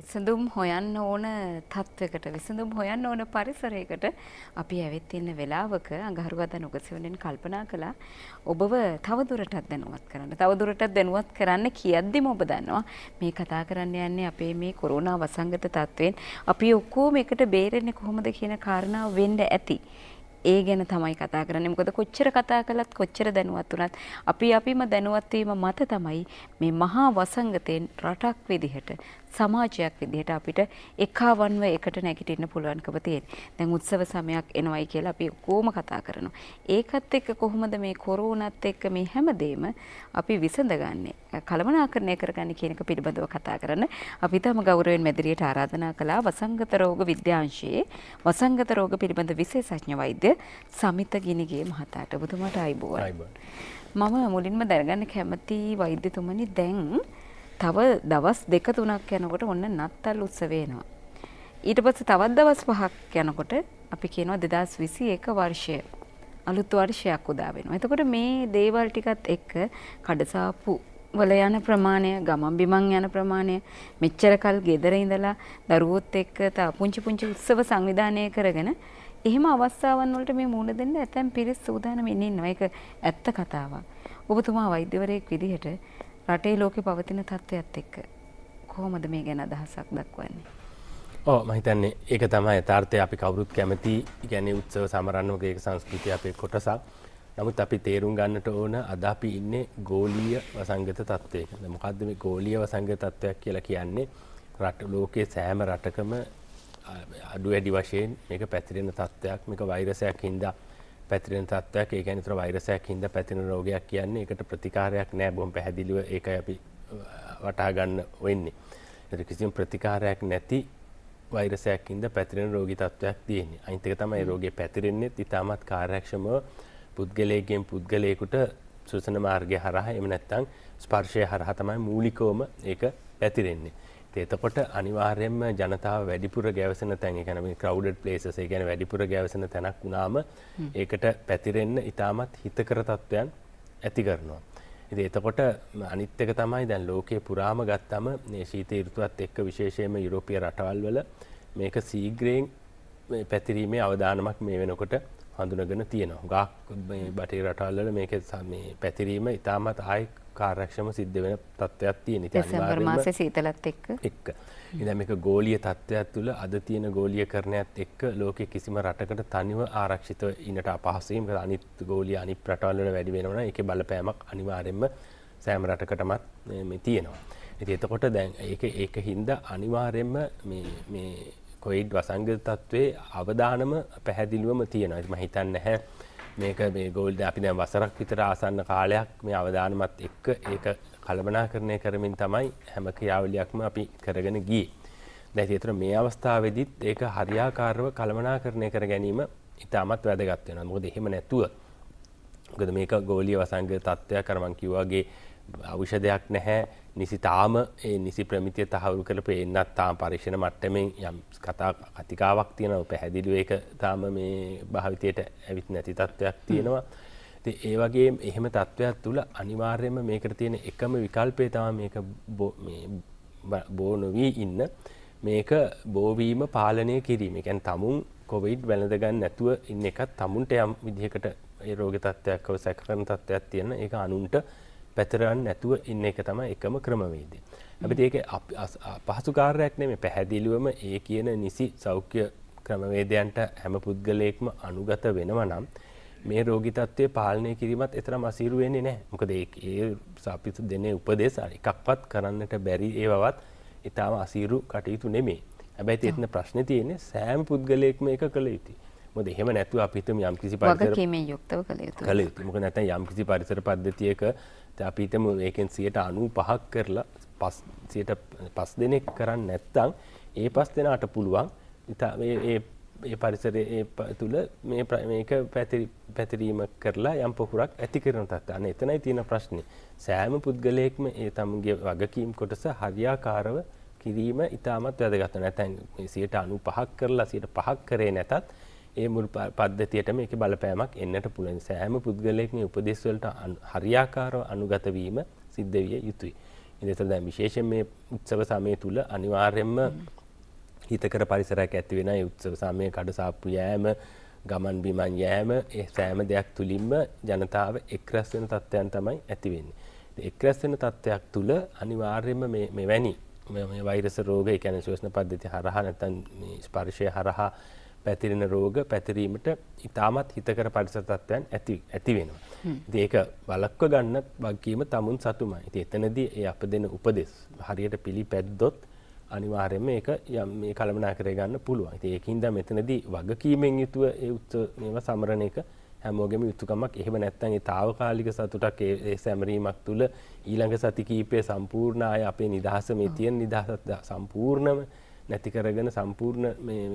විසඳුම් හොයන්න ඕන තත්ත්වකට විසඳුම් හොයන්න ඕන පරිසරයකට අපි ඇවිත් ඉන්න වෙලාවක අඟහරුවාදා නුගසෙවණෙන් කල්පනා කළා ඔබව තවදුරටත් දැනුවත් කරන්න තවදුරටත් දැනුවත් කරන්න කියද්දිම ඔබ දන්නවා මේ කතා කරන්න යන්නේ අපේ මේ කොරෝනා වසංගත තත්ත්වයෙන් අපි ඔක්කොම එකට බේරෙන්නේ කොහොමද කියන කාරණාව වෙන්න ඇති ඒ ගැන තමයි කතා කරන්නේ. මොකද කොච්චර කතා කළත් කොච්චර දැනුවත් වුණත් අපි අපිම දැනුවත් මත තමයි මේ මහා වසංගතයෙන් රටක් විදිහට සමාජයක් විදිහට අපිට එකවන්ව එකට නැගිටින්න පුළුවන්කම තියෙන. දැන් උත්සව සමයක් එනවයි කියලා අපි කොහොම කතා කරනවා. ඒකත් එක්ක කොහොමද මේ කොරෝනත් එක්ක මේ හැමදේම අපි විසඳගන්නේ? කලමනාකරණය කරගන්නේ කියන එක පිළිබඳව කතා කරන අපි තම ගෞරවයෙන් මැදිරියට ආරාධනා කළා වසංගත රෝග විද්‍යාංශයේ වසංගත රෝග පිළිබඳ විශේෂඥ වෛද්‍ය සමිත ගිනිගේ මහතාට ඔබතුමාට ආයිබෝවන්. මම මුලින්ම දැනගන්න කැමති වෛද්‍යතුමනි දැන් තව දවස් දෙක තුනක් යනකොට ඔන්න නත්තල් උත්සවේනවා. ඊට පස්සේ තවත් දවස් පහක් යනකොට අපි කියනවා 2021 වර්ෂය අලුත් වර්ෂයක් උදා වෙනවා. එතකොට මේ දේවල් ටිකත් එක්ක කඩසාපු වල යන ප්‍රමාණය ගමන් බිමන් යන ප්‍රමාණය මෙච්චර කල් ගෙදර ඉඳලා දරුවොත් එක්ක තා පුංචි පුංචි උත්සව සංවිධානය කරගෙන එහෙම අවස්ථාවන් වලට මේ මුහුණ දෙන්න ඇතැම් පිරිස් සූදානම් වෙන්නේ නැහැ. ඒක ඇත්ත කතාවක්. ඔබතුමා වෛද්‍යවරයෙක් විදිහට රටේ ලෝකෙ පවතින තත්ත්වයක්ත් එක්ක කොහොමද මේ ගැන අදහසක් දක්වන්නේ. ඕ මහිතන්නේ ඒක තමයි ඇතාර්ථය අපි කවුරුත් කැමති ගැන උත්සව සමරන්නෝගේක සංස්කෘතිය අපේ කොටසක් නමුත් අපි තේරුම් ගන්නට ඕන අද අපි ඉන්නේ ගෝලීය වසංගත තත්ත්වයක මොකක්ද මේ ගෝලීය වසංගත තත්ත්වයක් කියලා කියන්නේ රට ලෝකයේ සෑම රටකම අඩු වැඩි වශයෙන් මේක පැතිරෙන තත්ත්වයක් මේක වෛරසයක් හින්දා පැතිරෙන තත්ත්වයක් ඒ ගැනිතර වෛරසයක් හින්ද පැතින රෝගයක් කියන්නේ එකට ප්‍රතිකාරයක් නෑ බොහොම පැහැදිලිව ඒකයි අපි වටහා ගන්න වෙන්නේ. ඒතර කිසිම ප්‍රතිකාරයක් නැති වෛරසයක් හින්ද පැතිරෙන රෝගී තත්ත්වයක් තියෙන්නේ. අනිත් එක තමයි රෝගේ පැතිරෙන්නේ ඉතාමත් කාර්යක්ෂමව පුද්ගලයෙක්ගෙන් පුද්ගලයෙකුට සුසන මාර්ගය හරහා එහෙම නැත්නම් ස්පර්ශය හරහා තමයි මූලිකවම ඒක පැතිරෙන්නේ. එතකොට අනිවාර්යයෙන්ම ජනතාව වැඩිපුර ගැවසන තැන් එකැන ක්‍රවඩ් පලේස ගැන වැඩිපුර ගැවසන තැනක් වුණාම ඒකට පැතිරෙන්න ඉතාමත් හිතකර තත්ත්වයන් ඇති කරනවා. ඉති එතකොට අනිත්්‍යක තමයි දැන් ලෝකයේ පුරාම ගත්තම ශීත ෘතුවත් එක්ක විශේෂයම යුරෝපිය රටවල් වල මේක සීග්‍රයෙන් පැතිරීමේ අවධානමක් මේ වෙනකොට හඳුනගෙන තියෙනවා. ගක් බටේ රටල්ලල මේක පැතිරීම ඉතාමත් ආයෙක් කාර්යක්ෂම සිද්ධ වෙන තත්ත්වයක් තියෙන. ඉතින් දෙසැම්බර් මාසේ සීතලත් එක්ක. එක්ක. ඉතින් මේක ගෝලීය තත්ත්වයක් තුළ අද තියෙන ගෝලීය කරණයත් එක්ක ලෝකයේ කිසිම රටකට තනිව ආරක්ෂිතව ඉන්නට අපහසුයි. මොකද අනිත් ගෝලීය අනිත් රටවල් වල වැඩි වෙනවනම් ඒකේ බලපෑමක් අනිවාර්යයෙන්ම සෑම රටකටමත් මේ තියෙනවා. ඉතින් එතකොට දැන් ඒක ඒක හින්දා අනිවාර්යයෙන්ම මේ මේ කොයිඩ් වසංගත තත්ත්වයේ අවධානම පැහැදිලිවම තියෙනවා. ඉතින් මම හිතන්නේ නැහැ මේක මේ ගොල්ද අපි දැන් වසරක් විතර ආසන්න කාලයක් මේ අවධානමත් එක්ක ඒක කළබනා කරණය කරමින් තමයි හැම ක්‍රියාවලියක්ම අපි කරගෙන ගියේ. දැන් ඒතර මේ අවස්ථාවේදීත් ඒක හරියාකාරව කළමනා කරණය කර ගැනීම ඉතාමත් වැදගත් වෙනවා. මොකද එහෙම නැතුව මොකද මේක ගෝලීය වසංග තත්ත්වයක් අර මං කිව්වාගේ අවිෂදයක් නැහැ නිසි තාම ඒ නිසි ප්‍රමිතිය තහවුරු කරපු එන්නත් තාම පරීක්ෂණ මට්ටමෙන් යම් කතා කතිකාවක් තියෙනව පැහැදිලිව ඒක තාම මේ භාවිතයට ඇවිත් නැති තත්ත්වයක් තියෙනවා. ඉතින් ඒ වගේ එහෙම තත්ත්වයක් තුල අනිවාර්යයෙන්ම මේකට තියෙන එකම විකල්පය තමයි මේක මේ බෝ නොවි ඉන්න මේක බෝවීම පාලනය කිරීම. ඒ කියන්නේ tamun කොවිඩ් වැළඳ ගන්න නැතුව ඉන්න එකත් tamunට යම් විදිහකට ඒ රෝග තත්ත්වයක් අවසන් කරන තත්ත්වයක් තියෙන ඒක අනුන්ට පැතරන්න නැතුව ඉන්න එක තමයි එකම ක්‍රමවේදය. අපිට ඒක අපහසු කාර්යයක් නෙමෙයි පැහැදිලිවම ඒ කියන නිසි සෞඛ්‍ය ක්‍රමවේදයන්ට හැම පුද්ගලයෙක්ම අනුගත වෙනවා නම් මේ රෝගී තත්ත්වය පාලනය කිරීමත් එතරම් අසීරු වෙන්නේ නැහැ. මොකද ඒ සාපිත දෙනේ උපදේශ එකක්වත් කරන්නට බැරි ඒවවත් ඊටාම අසීරු කටයුතු නෙමෙයි. හැබැයි තියෙන ප්‍රශ්නේ තියෙන්නේ සෑම පුද්ගලයෙක්ම ඒක කළ යුතුයි. මොකද එහෙම නැතුව අපි හිතමු යම්කිසි පරිසර වගකීමෙන් යුක්තව කළ යුතුයි. කළ යුතුයි. මොකද නැත්නම් යම්කිසි පරිසර පද්ධතියක අපිතම ඒකෙන් සියට අනු පහක් කරලා පස්සියට පස් දෙනෙක් කරන්න නැත්තං ඒ පස් දෙනාට පුළුවන් ඉතා ඒ පරිසර තුළ මේක පැතිරීම කරලා යම් පොහුරක් ඇති කරන තත් අන එතනයි තියෙන ප්‍රශ්නය සෑම පුද්ගලයෙක්ම ඒ තමගේ වගකීම් කොටස හරියාකාරව කිරීම ඉතාමත් වැදගත නැතැන් සියට අනු පහක් කරලා සියට පහක් කරේ නැතත් ඒ මුල් පද්ධතියට මේක බලපෑමක් එන්නට පුළුවන්. සෑම පුද්ගලයෙක්ම උපදෙස් වලට හරියාකාරව අනුගත වීම සිද්ධ විය යුතුයි. ඉතින් දැන් විශේෂයෙන් මේ උත්සව සමය තුල අනිවාර්යයෙන්ම හිතකර පරිසරයක් ඇති වෙන ඒ උත්සව සමයේ කඩ සාප්පු යෑම, ගමන් බිමන් යෑම, ඒ සෑම දෙයක් තුලින්ම ජනතාව එක්රැස් වෙන තත්ත්වයන් තමයි ඇති වෙන්නේ. එක්රැස් වෙන තත්ත්වයක් තුල අනිවාර්යයෙන්ම මේ මෙවැනි මේ වෛරස රෝග ඒ කියන්නේ ශෝෂණ පද්ධතිය හරහා නැත්නම් මේ ස්පර්ශය හරහා පැතිරෙන රෝග පැතිරීමට ඉතාමත් හිතකර පරිසතත්වයන් ඇති ඇතිවෙනවා. ඒක වලක්ව ගන්නත් වගේම තමුන් සතුමයි. ඉතින් එතනදී ඒ අප දෙන උපදෙස් හරියට පිළිපැද්දොත් අනිවාර්යයෙන්ම ඒක යම් මේ කළමනාකරය ගන්න පුළුවන්. ඉතින් ඒකින්ද මෙතනදී වගකීමෙන් යුතුව ඒ උත්සව සමරණ එක හැමෝගෙම යුතුකමක් එහෙම නැත්නම් ඒ తాවකාලික සතුටක් ඒ සැමරීමක් තුළ ඊළඟ සති කීපයේ සම්පූර්ණ ආය අපේ නිදහස මේ තියෙන නිදහස සම්පූර්ණම නැති කරගෙන සම්පූර්ණ මේ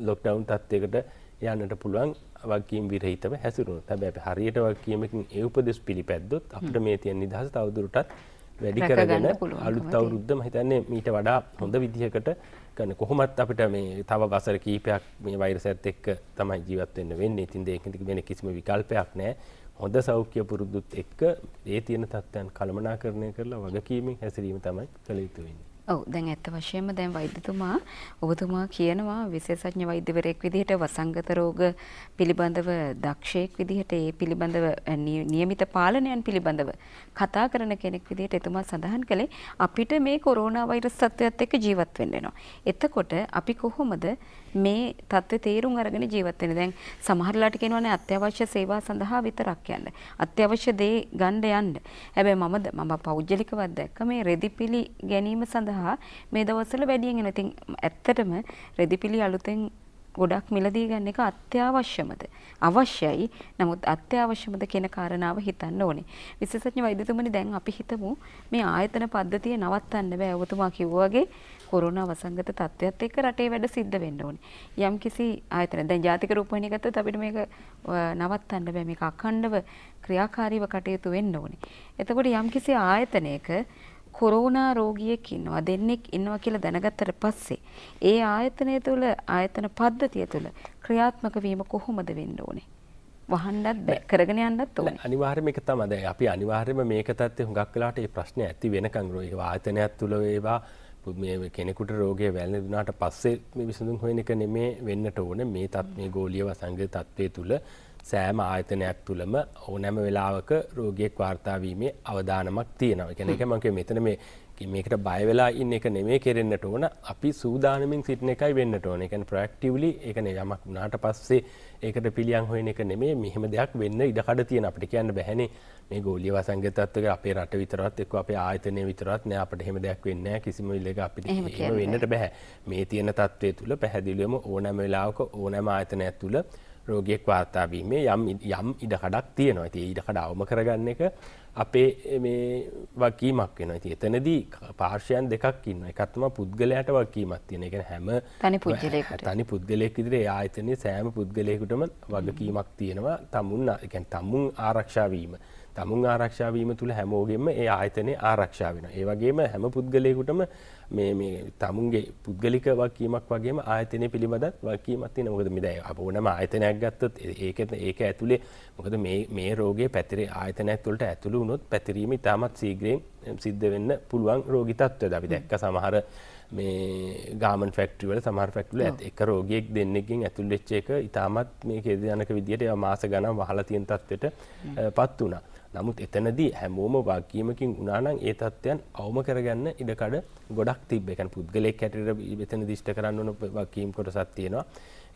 ලොක්ඩවුන් තත්වයකට යන්නට පුළුවන් වගකීම් විරහිතව හැසිරුණු හැබැයි හරියට වගකීමකින් ඒ උපදෙස් පිළිපැද්දොත් අපිට මේ තියෙන නිදහස තවදුරටත් වැඩි කරගෙන අලුත් අවුරුද්ද මම හිතන්නේ මීට වඩා හොඳ විදිහකට ගන්න කොහොමත් අපිට මේ තව වසර කීපයක් මේ වෛරසයත් එක්ක තමයි ජීවත් වෙන්න වෙන්නේ. ඉතින් ඒකෙන් වෙන කිසිම විකල්පයක් නැහැ. හොඳ සෞඛ්‍ය පුරුද්දුත් එක්ක ඒ තියෙන තත්ත්වයන් කළමනාකරණය කරලා වගකීමෙන් හැසිරීම තමයි කළ යුතු වෙන්නේ. ඔව් දැන් ඇත්ත වශයෙන්ම දැන් වෛද්‍යතුමා ඔබතුමා කියනවා විශේෂඥ වෛද්‍යවරයෙක් විදිහට වසංගත රෝග පිළිබඳව දක්ෂයෙක් විදිහට ඒ පිළිබඳව નિયમિત පාලනයන් පිළිබඳව කතා කරන කෙනෙක් විදිහට එතුමා සඳහන් කළේ අපිට මේ කොරෝනා වෛරස් සත්වයත් එක්ක ජීවත් වෙන්න එතකොට අපි කොහොමද මේ தත්ත්වය තේරුම් අරගෙන ජීවත් වෙන්නේ. දැන් සමහරලාට කියනවානේ අත්‍යවශ්‍ය සේවා සඳහා විතරක් යන්න. අත්‍යවශ්‍ය දේ ගන්න යන්න. හැබැයි මම මම පෞද්ගලිකවත් දැක්ක මේ රෙදිපිලි ගැනීම සඳහා මේ දවස්වල වැඩියෙන් එන. ඉතින් ඇත්තටම රෙදිපිලි අලුතෙන් ගොඩක් මිලදී ගන්න එක අත්‍යවශ්‍යමද අවශ්‍යයි නමුත් අත්‍යවශ්‍යමද කියන කාරණාව හිතන්න ඕනේ විශේෂඥ වෛද්‍යතුමනි දැන් අපි හිතමු මේ ආයතන පද්ධතිය නවත්තන්න බෑ ඔබතුමා කිව්වා වගේ කොරෝනා වසංගත තත්ත්වයත් එක්ක රටේ වැඩ සිද්ධ වෙන්න ඕනේ. යම්කිසි ආයතන දැන් ජාතික රූපවාහිනිය ගත්තොත් අපිට මේක නවත්තන්න බෑ. මේක අඛණ්ඩව ක්‍රියාකාරීව කටයුතු වෙන්න ඕනේ. එතකොට යම්කිසි ආයතනයක කොරෝනා රෝගියෙක් ඉන්නවා දෙන්නෙක් ඉන්නවා කියලා දැනගත්තට පස්සේ ඒ ආයතනය තුළ ආයතන පද්ධතිය තුළ ක්‍රියාත්මක වීම කොහොමද වෙන්න ඕනේ? වහන්නත් බෑ කරගෙන යන්නත් ඕනේ. අනිවාර්යයෙන්ම ඒක තමයි. දැන් අපි අනිවාර්යයෙන්ම මේක තත්ත්වේ හුඟක් වෙලාට මේ ප්‍රශ්නේ ඇති වෙනකන් ඒවා ආයතනයක් තුළ ඒවා කෙනෙකුට රෝගය වැලන දුනාට පස්සේ මේ විසඳුම් හොයන එක නෙමේ වෙන්නට ඕන මේ තත් මේ ගෝලිය වසංග තත්ත්වය තුළ සෑම ආයතනයක් තුළම ඕනෑම වෙලාවක රෝගයෙක් වාර්තාාවීමේ අවධානමක් තියෙනවා කෙනෙක මගේ මෙතන මේ අපි මේකට බය වෙලා ඉන්න එක නෙමෙයි කෙරෙන්නට ඕන. අපි සූදානමින් සිටින එකයි වෙන්නට ඕන. ඒ කියන්නේ ප්‍රොඇක්ටිව්ලි ඒ කියන්නේ යමක් වුණාට පස්සේ ඒකට පිළියම් හොයන එක නෙමෙයි. මෙහෙම දෙයක් වෙන්න ඉඩ කඩ තියෙන අපිට කියන්න බැහැනේ. මේ ගෝලීය වසංගත තත්ත්වයක අපේ රට විතරවත් එක්ක අපේ ආයතනය විතරවත් නෑ අපිට එහෙම දෙයක් වෙන්නේ නෑ. කිසිම විලක අපිට එහෙම වෙන්නට බෑ. මේ තියෙන තත්ත්වය තුල පැහැදිලිවම ඕනෑම වෙලාවක ඕනෑම ආයතනයක් තුල රෝගියෙක් වාර්තාාවීමේ යම් යම් ඉඩකඩක් තියෙනවා ඇති ඉඩකඩ අවම කරගන්න එක අපේ මේ වකීමක් වෙන ති එතනදී පාර්ශයන් දෙකක් ඉන්න එකත්ම පුද්ගලයට වකීමක් තියෙන එක හැම තනි පුද්ගලයෙක් ඉදිරේ ආයතනය සෑම පුද්ගලයකුටම වගකීමක් තියෙනවා තමුන් එකැන් තමුන් ආරක්ෂාවීම තමුන් ආරක්ෂාවීම තුළ හැමෝගෙම ඒ ආයතනය ආරක්ෂාව වෙන ඒවගේම හැම පුද්ගලයකුටම තමුන්ගේ පුද්ගලික වකීමක් වගේ ආයතනය පිළිබඳත් වකීමත් නොකද මිදයි ඕනම ආයතනයක් ගත්තොත් ඒකත් ඒක ඇතුළේ මොකද මේ රෝගේ පැතිරේ ආයතනඇතුලට ඇතුළ වුණොත් පැතිරීම ඉතාමත් සීග්‍රයෙන් සිද්ධ වෙන්න පුළුවන් රෝගිතත්ව දවි දැක්ක සමහර මේ ගාමන් ෆෙක්ටවල සමර ෆෙක්ටල ඇත් එක රෝගෙක් දෙන්නෙකින් ඇතුල් වෙච්ච එක ඉතාමත් මේ කෙදයනක විදිහට මාස ගනම් වහලා තියෙන තත්වට පත් වනා නමුත් එතනදී හැමෝම වාකීමකින් උනානං ඒ තත්ත්වයන් අවම කරගන්න ඉඩකඩ ගොඩක් තිබ්බකන් පුද්ගලෙක් හැටට එතන දිෂ්ට කරන්න ඕන වකීම් කොටසත් තියෙනවා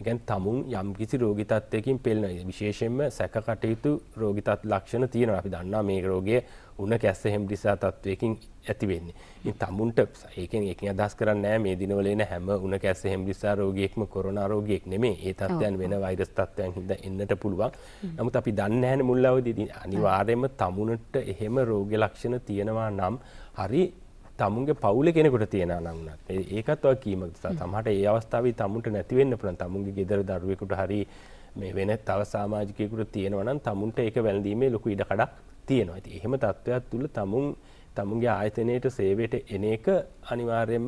එකන් තමුන් යම් කිසි රෝගිතත්වයකින් පෙල්න විශේෂෙන්ම සැක කටයුතු රෝගිතත් ලක්ෂණ තියෙනවා අපි දන්නා මේ රෝගය උන කැස්ස හෙම්ඩිසා තත්වයකින් ඇතිවෙන්නේ. ඉතින් තමුන්ට ඒකෙන් එකකින් අදහස් කරන්නේ නැහැ මේ දිනවල එන හැම උණ කැස්ස හෙම්බිසා රෝගියෙක්ම කොරෝනා රෝගියෙක් නෙමෙයි. ඒ තත්ත්වයන් වෙන වෛරස් තත්ත්වයන් හින්දා එන්නට පුළුවන්. නමුත් අපි දන්නේ නැහැනේ මුල් අවදිදී අනිවාර්යයෙන්ම තමුන්ට එහෙම රෝග ලක්ෂණ තියෙනවා නම් හරි තමුන්ගේ පවුල කෙනෙකුට තියෙනවා නම් උනත් ඒකත් ඔය කීමක් නිසා තමහට ඒ අවස්ථාවේ තමුන්ට නැති වෙන්න පුළුවන් තමුන්ගේ ගෙදර දරුවෙකුට හරි මේ වෙන තව සමාජිකයෙකුට තියෙනවා නම් තමුන්ට ඒක වැළඳීමේ ලොකු ඉඩකඩක් තියෙනවා. ඉතින් එහෙම තත්ත්වයක් තුල තමුන් තමුන්ගේ ආයතනයට සේවයට එන එක අනිවාර්යයෙන්ම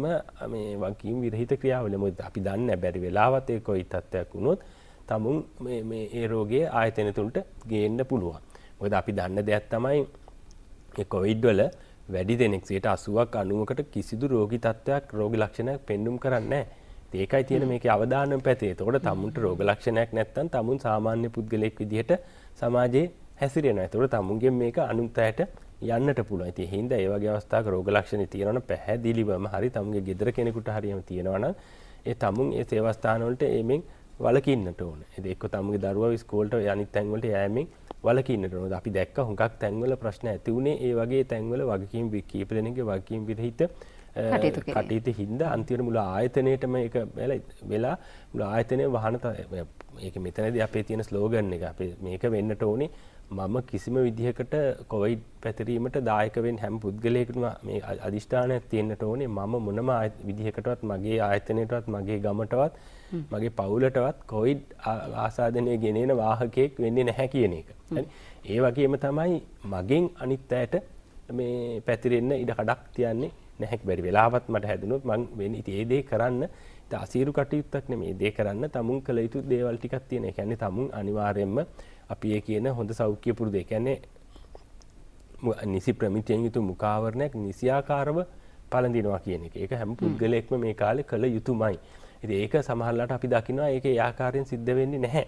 මේ වගකීම් විරහිත ක්‍රියාවල මොකද අපි දන්නේ බැරි වෙලාවත් ඒ කොයි තත්ත්වයක් වුණොත් තමුන් මේ මේ ඒ රෝගය ආයතන තුලට ගේන්න පුළුවන්. මොකද අපි දන්න දෙයක් තමයි මේ කොවිඩ් වල වැඩි දෙනෙක් 80ක් 90කට කිසිදු රෝගී තත්ත්වයක් රෝගී ලක්ෂණයක් පෙන්눔 කරන්නේ නැහැ. ඒකයි තියෙන මේකේ අවදානම් පැත්තේ. එතකොට තමුන්ට රෝග ලක්ෂණයක් නැත්නම් තමුන් සාමාන්‍ය පුද්ගලයෙක් විදිහට සමාජයේ හැසිරෙන ඇතුට තමුන්ගේ මේක අනුන්තයට යන්නට පුළුවන් ඉතින් හින්දා ඒ වගේ අවස්ථාවක රෝග ලක්ෂණ තියෙනවනම් පැහැදිලිවම හරි තමුන්ගේ ගෙදර කෙනෙකුට හරියම තියෙනවනම් ඒ තමුන් ඒ සේවාස්ථාන වලට එමින් වලකින්නට ඕන. ඒ එක්ක තමුන්ගේ දරුවා ඉස්කෝලට අනිත් තැන් වලට යෑමෙන් වලකින්නට ඕන. අපි දැක්ක හුඟක් තැන් වල ප්‍රශ්න ඇති වුණේ ඒ වගේ තැන් වල වගකීම් කීප දෙනෙක්ගේ වගකීම් විරහිත කටයුතු හින්දා අන්තිමට මුල ආයතනයේටම ඒක වෙලා මුල ආයතනයේ වහන ඒක මෙතනදී අපේ තියෙන ස්ලෝගන් එක අපේ මේක වෙන්නට ඕනේ මම කිසිම විදිහකට කොවයිඩ් පැතිරීමට දායකවෙන් හැම් පුද්ගලයකම මේ අධිෂ්ඨානයක් තියෙන්න්නට ඕනේ මම මොනම විදිහකටවත් මගේ ආයතනයටවත් මගේ ගමටවත් මගේ පවුලටවත් කොයිඩ් ආසාධනය ගෙනෙන වාහකයෙක් වෙන්නේ නැහැ කියන එක. ඒ වගේම තමයි මගෙන් අනිත් ඇයට මේ පැතිරෙන්න ඉඩ කඩක් තියන්නේ නැහැක් බැරි වෙලාවත් මට හැදනුත් මං වෙන ඉති ඒදේ කරන්න අසීරු කටයුත්තක් නේ මේ දේ කරන්න තමුන් කළ යුතු දේවල් ටිකක් තියෙන එකන්නේ තමුන් අනිවාරයෙන්ම අපි ඒ කියන හොඳ සෞඛ්‍ය පුරුදු කියන්නේ නිසි ප්‍රමිතියෙන් යුතු මුඛාවරණයක් නිසියාකාරව පළඳිනවා කියන එක. ඒක හැම පුද්ගලයෙක්ම මේ කාලේ කළ යුතුමයි. ඉතින් ඒක සමහරලාට අපි දකිනවා ඒක ඒ ආකාරයෙන් සිද්ධ වෙන්නේ නැහැ.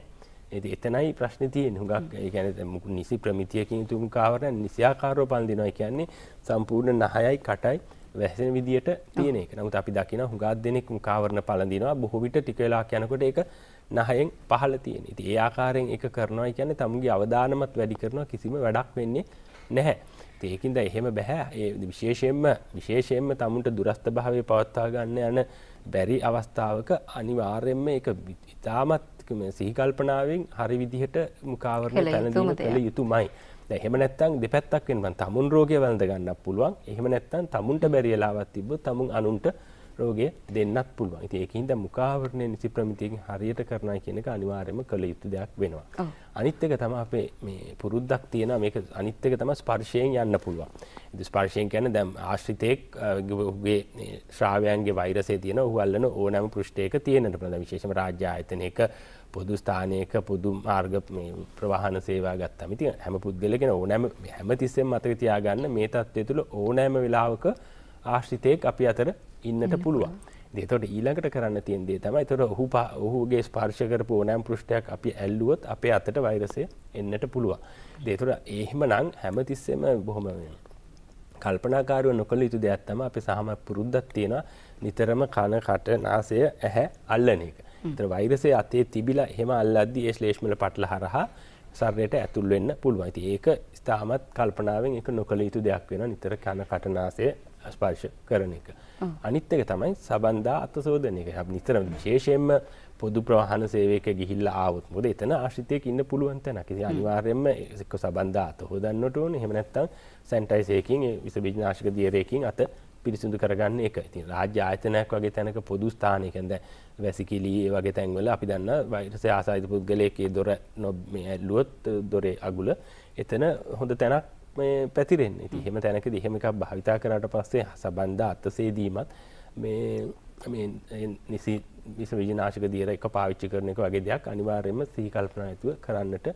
ඉතින් එතනයි ප්‍රශ්නේ තියෙන්නේ. හුඟක් ඒ කියන්නේ නිසි ප්‍රමිතියකින් යුතු මුඛාවරණ නිසියාකාරව පළඳිනවා කියන්නේ සම්පූර්ණ නහයයි කටයි වැසෙන විදියට තියෙන එක. නමුත් අපි දකිනවා හුඟක් දෙනෙක් මුඛාවරණ පළඳිනවා. බොහෝ විට ටික වෙලාවක් යනකොට ඒක නහයෙන් පහල තියෙන ඉති ඒ ආකාරයෙන් එක කරනවා කියන්නේ තමුගේ අවධානමත් වැඩි කරනවා කිසිම වැඩක් වෙන්නේ නැහැ ඒකින්ද එහෙම බැහැ ඒ විශේෂයෙන්ම විශේෂයෙන්ම තමුන්ට දුරස්ථ භාවය පවත්වා ගන්න යන බැරි අවස්ථාවක අනිවාර්යෙන්ම එක ඉතාමත් සිහිකල්පනාවෙන් හරි විදිහට මුකාවරණ පැනදීම කළ යුතුමයි එහෙම නැත්තම් දෙපැත්තක් වෙනවා තමුන් රෝගය වැළඳ ගන්නත් පුළුවන් එහෙම නැත්තම් තමුන්ට බැරි වෙලාවක් තිබ්බොත් තමුන් අනුන්ට රෝගය දෙන්නත් පුළුවන්. ඉතින් ඒකින් දැන් මුඛාවරණය නිසි ප්‍රමිතියකින් හරියට කරනවා කියන එක අනිවාර්යයෙන්ම කළ යුතු දෙයක් වෙනවා. අනිත් එක තමයි අපේ මේ පුරුද්දක් තියෙනවා මේක අනිත් එක තමයි ස්පර්ශයෙන් යන්න පුළුවන්. ඉතින් ස්පර්ශයෙන් කියන්නේ දැන් ආශ්‍රිතයෙක් ගේ ශ්‍රාවයන්ගේ වෛරසය තියෙන ඔහු අල්ලන ඕනෑම පෘෂ්ඨයක තියෙනට පුළුවන්. විශේෂම රාජ්‍ය ආයතනයක පොදු ස්ථානයක පොදු මාර්ග ප්‍රවාහන සේවා ගත්තම ඉතින් හැම පුද්ගලගෙන ඕනෑම හැම තිස්සෙම මතක තියාගන්න මේ தත්ත්වය තුළ ඕනෑම වෙලාවක ආශ්‍රිතයෙක් අපි අතර ඉන්නට පුළුවන්. දෙතොට ඊළඟට කරන්න තියන්දේ තමයි තොට ඔහු පා ඔහුගේ ස්පර්ශකරපු ඕනෑම් පෘෂ්ටයක් අපි ඇල්ලුවොත් අපේ අතට වෛරසය එන්නට පුළුවන්. දෙතුට එහෙම නං හැමතිස්සෙම බොහොම වෙන. කල්පනාකාරුව නොකළ යුතු දෙයක් තම අපි සහම පුරුද්ධක් තියෙන නිතරම කණකට නාසය ඇහැ අල්ලන එක. තර වෛරසය අතේ තිබිලා එහෙම අල්ලද්දි ඒ ශ්ලේෂ්මල පටල හරහා සර්යට ඇතුල් වෙන්න පුළුවන්. ඉතින් ඒක ස්ථාමත් කල්පනාවෙන් ඒක නොකළ යුතු දෙයක් වෙනවා. නිතර කන කටනාසය ස්පර්ශ කරන එක. අනිත් එක තමයි සබන්දා අත්සෝදන එක. අපි නිතරම විශේෂයෙන්ම පොදු ප්‍රවාහන සේවයක ගිහිල්ලා ආවොත් මොකද එතන ආශ්‍රිතයෙක් ඉන්න පුළුවන් තැනක්. ඉතින් අනිවාර්යයෙන්ම එක්ක සබන්දා අත හොදන්නට ඕනේ. එහෙම නැත්නම් සැනිටයිස් එකකින් විස බීජනාශක දියරයකින් අත පිරිසිදු කරගන්න එක. ඉතින් රාජ්‍ය ආයතනයක් වගේ තැනක පොදු ස්ථානයක දැන් වැසිකිලි ඒ වගේ තැන්වල අපි දන්න වෛරස ආසාදිත පුද්ගලයෙක්ගේ දොර නො ඇල්ලුවොත් දොරේ අගුල එතන හොඳ තැනක් පැතිරෙන් ඇති හෙම තැනක දෙහෙම එකක් භාවිතා කරට පස්සේ සබන්ධ අත්තසේදීමත් මේ නිසි විස විජනාශක දීර එක පාවිච්චි කරන එක වගේ දෙයක් අනිවාර්යම සීකල්පනා ඇතුව කරන්නට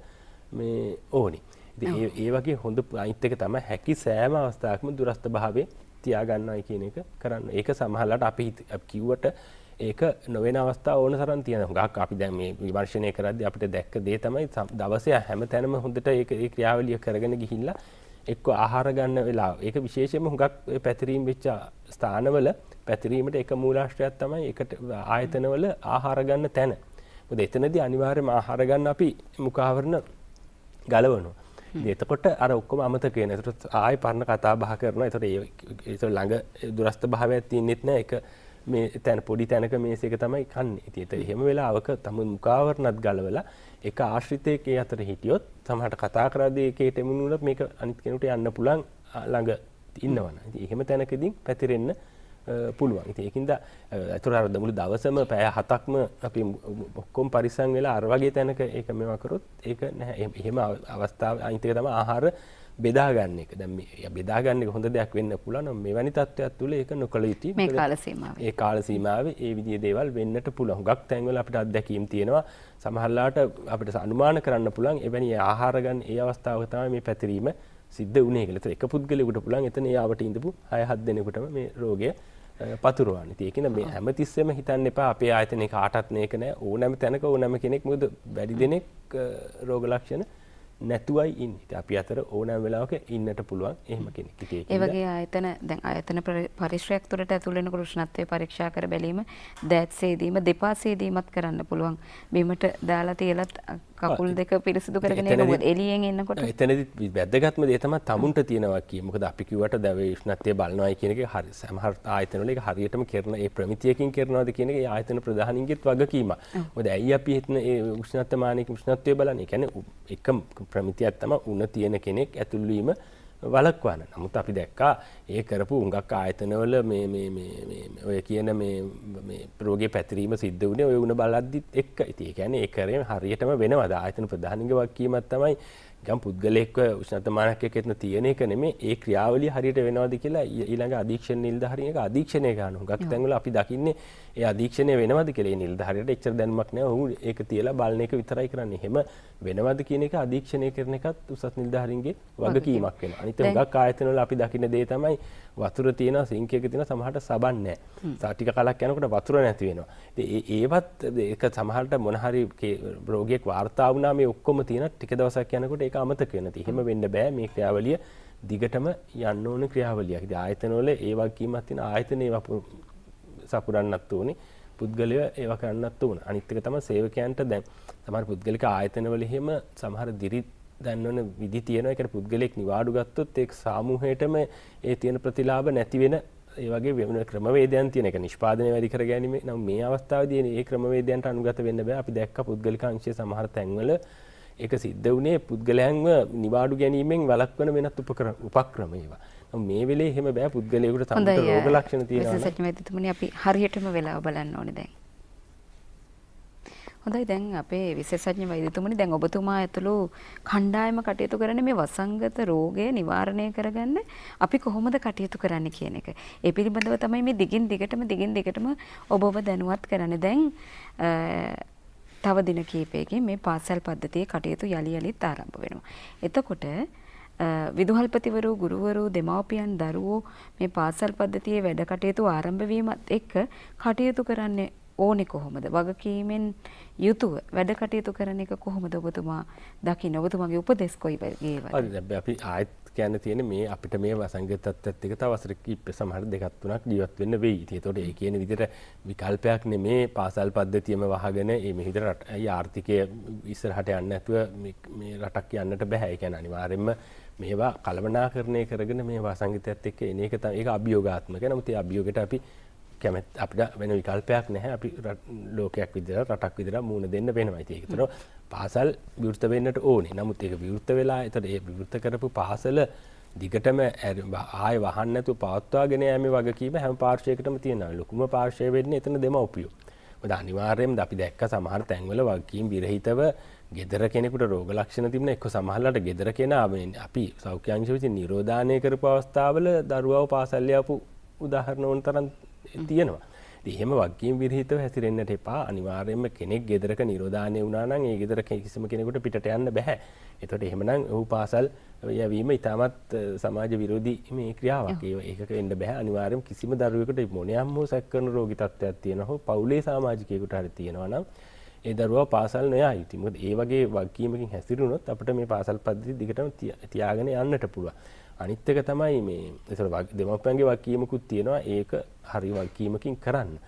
මේ ඕනි. ඒ වගේ හොඳ අයිත්‍යක තම හැකි සෑම අවස්ථාවක්ම දුරස්ථ භාවේ තියාගන්නයි කියන එක කරන්න ඒක සමහල්ලට අපි කිව්වට ඒක නොවෙන අවස්ථා ඕන සරන් තියන ගක් අපි දැම මේ විවර්ශණය කරද අපට දැක්ක දේ තමයි දවසය හැම තැනම හොඳට ඒ ක්‍රියාවලිය කරගෙන ගිහිල්ලා එක්ක ආහාර ගන්න වෙලා ඒක විශේෂයෙන්ම හුඟක් පැතිරීම් වෙච්ච ස්ථානවල පැතිරීමට එක මූලාශ්‍රයක් තමයි එකට ආයතනවල ආහාර ගන්න තැන. මොකද එතනදී අනිවාර්යයෙන්ම ආහාර ගන්න අපි මුඛාවරණ ගලවනවා. එතකොට අර ඔක්කොම අමතක වෙනවා. ඒතකොට ආයෙ පරණ කතා බහ කරනවා. ඒතකොට ඒක ළඟ දුරස්ත භාවයක් තින්නෙත් නෑ. ඒක මේ තැන පොඩි තැනක මේසේක තමයි කන්නේ. ඉතින් ඒතර එහෙම වෙලාවක තම මුඛාවරණත් ගලවලා එක ආශ්‍රිතයක අතර හිටියොත් සමහරට කතා කරද්දී එකේට එමුණුනොත් මේක අනිත් කෙනෙකුට යන්න පුළුවන් ළඟ ඉන්නවනම්. ඉතින් එහෙම තැනකදී පැතිරෙන්න පුළුවන්. ඉතින් ඒකින්ද අතර අර මුළු දවසම පැය 7ක්ම අපි ඔක්කොම පරිස්සම් වෙලා අර වගේ තැනක ඒක මේවා කරොත් ඒක නැහැ. එහෙම අවස්ථාව අනිත් එක තමයි ආහාර බෙදාගන්න එක දැම් බෙදාගන්න හොඳ දෙයක් වෙන්න පුලන මෙවැනි තත්ත්වයක් තුළ එක නොකළ යුතු ඒ කාලසීමාව ඒ විදි දේවල් වෙන්නට පුළ හොගක් තැන්වල අපට අත්දැකීම් තියෙනවා සමහල්ලාට අපට අනුමාන කරන්න පුළන් එවැනි ආහාරගන් ඒ අවස්ථාවතාව මේ පැතිරීම සිද්ධ වනේ කලත එක පුද්ගලෙකුට පුළන් එතන යාවට ඉඳපු අයහත් දෙනකුටම මේ රෝගය පතුරුවන් තියකෙන මේ හැමතිස්සම හිතන්න එපා අපේ ආයතනය කාටත්නයක නෑ ඕනෑම තැනක ඕනෑම කෙනෙක් මුද වැඩි දෙනෙක් රෝගලක්ෂණ නැතුවයි ඉන්න අපි අතර ඕනෑම් වෙලාවක ඉන්නට පුළුවන් එහෙම කෙනෙක් ඉතින් ඒවගේ ආයතන දැන් ආයතන පරිශ්‍රයක් තුළට ඇතුළු වෙන කුෂ්ණත්වය පරීක්ෂා කර බැලීම දෑත් සේදීම දෙපා සේදීමත් කරන්න පුළුවන් බිමට දාලා තියලත් කකුල් දෙක පිරිසිදු කරගෙන එලියෙන් එන්නකොට එතනදි වැදගත්ම දේ තමයි තමුන්ට තියෙනවා කිය. මොකද අපි කිව්වට දැව උෂ්ණත්වය බලනවායි කියන එක හරි. සමහර ආයතන වල ඒක හරියටම කරන ඒ ප්‍රමිතියකින් කරනවාද කියන එක ඒ ආයතන ප්‍රධානීන්ගෙත් වගකීම. මොකද ඇයි අපි හිතන ඒ උෂ්ණත්වමානයේ උෂ්ණත්වය බලන්නේ? ඒ කියන්නේ එක ප්‍රමිතියක් තමයි උණ තියෙන කෙනෙක් ඇතුල් වීම වලක්වන්න නමුත් අපි දැක්කා ඒ කරපු උඟක් ආයතනවල ඔය කියන ප්‍රෝගේ පැතිරීම සිද්ධ වනේ ඔය වුණ බලද්දිත් එක් ඉතිකැන ඒ කරේ හරියටම වෙනවද ආයතන ප්‍රධානික වක්කීමත් තමයි යම් පුද්ගලෙක්ව උෂ්ණතමානක් එකෙත්න තියෙන එක නෙමේ ඒ ක්‍රියාවලිය හරියට වෙනවද කියලා ඊළඟ අධීක්ෂණ නිලධාරින් එක අධීක්ෂණය කරන හුඟක් තැන්වල අපි දකින්නේ ඒ අධීක්ෂණය වෙනවද කියලා ඒ නිලධාරියට එච්චර දැනුමක් නැහැ ඔහු ඒක තියලා බලන එක විතරයි කරන්නේ එහෙම වෙනවද කියන එක අධීක්ෂණය කරන එකත් උසස් නිලධාරින්ගේ වගකීමක් වෙනවා අනිත් හුඟක් ආයතනවල අපි දකින්න දේ තමයි වතුර තියෙන සිංක් එක තියෙන සමහරට සබන් නැහැ ටික කලක් යනකොට වතුර නැති වෙනවා ඉතින් ඒවත් ඒක සමහරට මොන හරි රෝගයක් වාර්තා වුණා මේ ඔක්කොම තියෙන ටික දවසක් යනකොට ඒක අමතක වෙන තියෙ. එහෙම වෙන්න බෑ මේ ක්‍රියාවලිය දිගටම යන්න ඕන ක්‍රියාවලියක්. ඉතින් ආයතනවල ඒ වගකීමක් තියෙන ආයතනේ සපුරන්නත් ඕනේ. පුද්ගලය ඒවා කරන්නත් ඕන. අනිත් එක තමයි සේවකයන්ට දැන් සමහර පුද්ගලික ආයතනවල එහෙම සමහර දිරි දන්වන විදි තියෙනවා. ඒකට පුද්ගලෙක් නිවාඩු ගත්තොත් ඒක සාමූහයටම ඒ තියෙන ප්‍රතිලාභ නැති වෙන ඒ වගේ වෙන ක්‍රමවේදයන් තියෙන එක නිෂ්පාදනය වැඩි කර ගැනීම නම් මේ අවස්ථාවේදී මේ ක්‍රමවේදයන්ට අනුගත වෙන්න බෑ. අපි දැක්ක පුද්ගලික අංශයේ සමහර තැන්වල ඒක සිද්ධ වුණේ පුද්ගලයන්ව නිවාඩු ගැනීමෙන් වලක්වන වෙනත් උපකර උපක්‍රම ඒවා. මේ වෙලේ එහෙම බෑ පුද්ගලයෙකුට තමයි රෝග ලක්ෂණ තියෙනවා. හොඳයි සත්‍යමෙතුමනි අපි හරියටම වෙලාව බලන්න ඕනේ දැන්. හොඳයි දැන් අපේ විශේෂඥ වෛද්‍යතුමනි දැන් ඔබතුමා ඇතුළු කණ්ඩායම කටයුතු කරන මේ වසංගත රෝගය නිවාරණය කරගන්න අපි කොහොමද කටයුතු කරන්න කියන එක. ඒ පිළිබඳව තමයි මේ දිගින් දිගටම දිගින් දිගටම ඔබව දැනුවත් කරන්නේ. දැන් තව දින කීපයකින් මේ පාසල් පද්ධතියේ කටයුතු යලි යලිත් ආරම්භ වෙනවා. එතකොට විදුහල්පතිවරු ගුරුවරු දෙමාපියන් දරුවෝ මේ පාසල් පද්ධතියේ වැඩ කටයුතු ආරම්භ වීමත් එක්ක කටයුතු කරන්නේ ඕනේ කොහොමද? වගකීමෙන් යුතුව වැඩ කටයුතු කරන එක කොහොමද ඔබතුමා දකින්න? ඔබතුමාගේ උපදෙස් කොයි වගේද? හරි දැන් අපි ආයෙත් කියන්න තියෙන මේ අපිට මේ වසංගතත්ත් එක තවසර කිප්ප සමහර දෙකක් තුනක් ජීවත් වෙන්න වෙයි. ඒතකොට ඒ කියන විදිහට විකල්පයක් නෙමේ පාසල් පද්ධතියම වහගෙන මේ හිත රටයි ආර්ථිකය ඉස්සරහට යන්න නැතුව මේ රටක් යන්නට බෑ. ඒ කියන්නේ අනිවාර්යයෙන්ම මේවා කලවනාකරණය කරගෙන මේ වසංගතයත් එක්ක එන එක තමයි ඒක අභියෝගාත්මක. නමුත් ඒ අභියෝගයට අපි කැමැත් අපිට වෙන විකල්පයක් නැහැ අපි ලෝකයක් විදිර රටක් විදිර මූුණ දෙන්න වෙනවයි ඒකතර පාසල් විෘත වෙන්නට ඕනේ නමුත් ඒක විවෘත වෙලා එතට ඒ විවෘත කරපු පාසල දිගටම ආය වහන්නතු පවත්වාගෙන ඇම වගකීම හැම පාර්ශයකටම තියෙනව ලොකුම පාර්ශය වෙන්න එතන දෙම උපියෝ ද අනිවාර්යයෙන් අපි දැක්ක සමහර තැන්වල වගකීම් විරහිතව ගෙදර කෙනෙකුට රෝග ලක්ෂණ තිබන එක්ක සමහල්ලට ගෙදර කෙන අපි සෞඛ්‍යංශ විසි නිරෝධානය කරපු අවස්ථාවල දරුවාව පාසල්ලයාපු උදාහරණ ඕන තරන් තියෙනවා. එහෙම වගකීම් විරහිතව හැසිරෙන්නට එපා. අනිවාර්යයෙන්ම කෙනෙක් ගෙදරක නිරෝධානය වුණා නම් ඒ ගෙදර කිසිම කෙනෙකුට පිටට යන්න බෑ. එතකොට එහෙමනම් ඔහු පාසල් යැවීම ඉතාමත් සමාජ විරෝධී මේ ක්‍රියාවක්. ඒක වෙන්න බෑ. අනිවාර්යයෙන්ම කිසිම දරුවෙකුට මොනියම් හෝ සැක කරන රෝගී තත්ත්වයක් තියෙනවා හෝ පවුලේ සමාජිකයෙකුට හරි තියෙනවා නම් ඒ දරුවා පාසල් නොයා යුතුයි. මොකද ඒ වගේ වගකීමකින් හැසිරුණොත් අපිට මේ පාසල් පද්ධතිය දිගටම තියාගෙන යන්නට පුළුවන්. අනිත් එක තමයි මේ ඒතර දෙමව්පියන්ගේ වගකීමකුත් තියෙනවා. ඒක හරි වගකීමකින් කරන්න.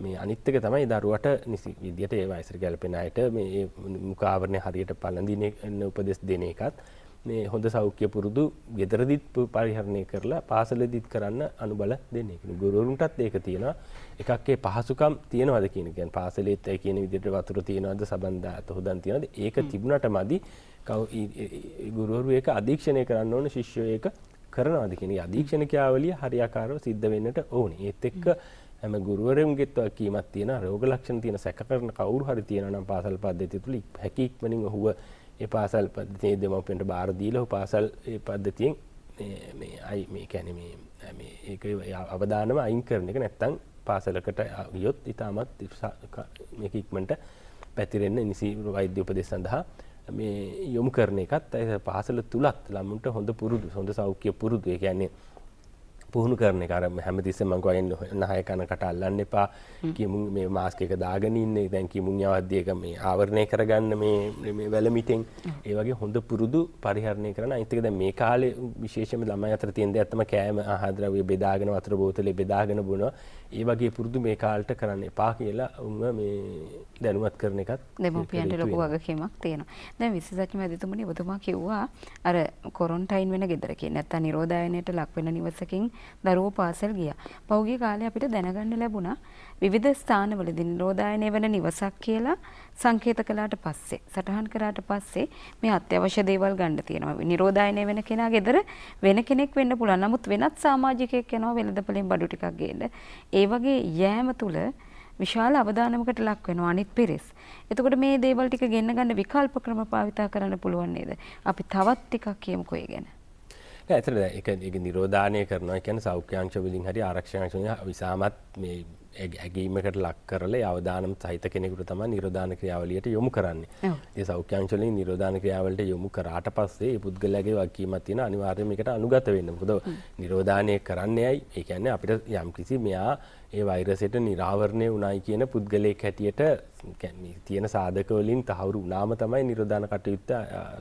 මේ අනිත්තක තමයි දරුවට නිසි විදියට ඒ වයසට ගැලපෙන අයට මේ මුඛාවරණය හරියට පළඳින උපදෙස් දෙන එකත් මේ හොඳ සෞඛ්‍ය පුරුදු ගෙදරදිත් පරිහරණය කරලා පාසලදිත් කරන්න අනුබල දෙන එක. ගුරුවරුන්ටත් ඒක තියෙනවා. එකක්ේ පහසුකම් තියනවද කියන කියන්නේ පාසලෙත් ඒ කියන විදිහට වතුර තියනවද සබන් දාත හොදන් තියනවද ඒක තිබුණට මදි ගුරුවරු ඒක අධීක්ෂණය කරන්න ඕන ශිෂ්‍යය ඒක කරනවාද කියන අධීක්ෂණිකාවලිය හරියාකාරව සිද්ධ වෙන්නට ඕනේ. ඒත් එක්ක හැම ගුරුවරයන්ගෙත් වකීමක් තියෙන රෝග ලක්ෂණ තියෙන සැක කරන කවුරු හරි තියෙනවා නම් පාසල් පද්ධතිය තුල හැකි ඉක්මනින් ඔහුව ඒ පාසල් පද්ධතියේ දෙමව්පියන්ට බාර දීලා ඔහු පාසල් ඒ පද්ධතියෙන් මේ අයි මේ කියන්නේ මේ මේ ඒක අවදානම අයින් කරන එක නැත්තම් පාසලකට ගියොත් ඊටමත් මේක ඉක්මනට පැතිරෙන්න නිසි වෛද්‍ය උපදෙස් සඳහා මේ යොමු කරන එකත් ඇ පහසල තුළත් ළමුන්ට හොඳ පුරුදු සොඳ සෞඛ්‍ය පුරුදු කියන්නේ පුහුණු කරන එක අර හැමතිස්සෙම මං කියන්නේ නහය කනකට අල්ලන්න එපා කිමුන් මේ මාස්ක් එක දාගෙන ඉන්න දැන් කිමුන් යවද්දී එක මේ ආවරණය කරගන්න මේ මේ වැලමිටෙන් ඒ වගේ හොඳ පුරුදු පරිහරණය කරන අනිත් එක දැන් මේ කාලේ විශේෂයෙන්ම ළමයි අතර තියෙන දේ ඇත්තම කෑම ආහාරද්‍රව්‍ය බෙදාගෙන වතුර බෝතලේ බෙදාගෙන බොනවා ඒ වගේ පුරුදු මේ කාලට කරන්න එපා කියලා උන්ව මේ දැනුවත් කරන එකත් දෙමව්පියන්ට ලොකු වගකීමක් තියෙනවා. දැන් විශේෂඥ මැතිතුමනි ඔබතුමා කිව්වා අර කොරොන්ටයින් වෙන ගෙදර කියන්නේ නැත්තම් නිරෝධායනයට ලක් වෙන නිවසකින් දරුවෝ පාසල් ගියා. පහුගිය කාලේ අපිට දැනගන්න ලැබුණා විවිධ ස්ථානවලදී නිරෝධායනය වෙන නිවසක් කියලා සංකේත කළාට පස්සේ සටහන් කරාට පස්සේ මේ අත්‍යවශ්‍ය දේවල් ගන්න තියෙනවා. නිරෝධායනය වෙන කෙනා ගෙදර වෙන කෙනෙක් වෙන්න පුළුවන්. නමුත් වෙනත් සමාජිකයෙක් යනවා වෙළඳපළෙන් බඩු ටිකක් ගේන්න. ඒ වගේ යෑම තුළ විශාල අවධානමකට ලක් වෙනවා අනිත් පිරිස්. එතකොට මේ දේවල් ටික ගෙන්න ගන්න විකල්ප ක්‍රම භාවිතා කරන්න පුළුවන් නේද? අපි තවත් ටිකක් කියමුකෝ ඒ ගැන. ඇතර එක නිරෝධානය කරනවා කියන සෞඛ්‍යංශ විලින් හරි ආරක්ෂංශය විසාමත් මේ ඇගීමකට ලක් කරල අවධානම් සහිත කෙනෙකුට තම නිරධාන ක්‍රියාවලියට යොමු කරන්නේ ඒ සෞඛ්‍යංශලින් නිරෝධාන ක්‍රියාවලට යොමු කරාට පස්සේ පුද්ගලගේ වකීමත්තින අනිවාර්යමිකට අනුගත වෙන්න පුද නිරෝධානය කරන්න යයි ඒකැන්න අපිට යම් කිසි මෙයා ඒ වෛරසට නිරාවරණය උනායි කියන පුද්ගලයක් හැටියට තියෙන සාධකවලින් තහවුරු උනාම තමයි නිරෝධාන කටයුත්ත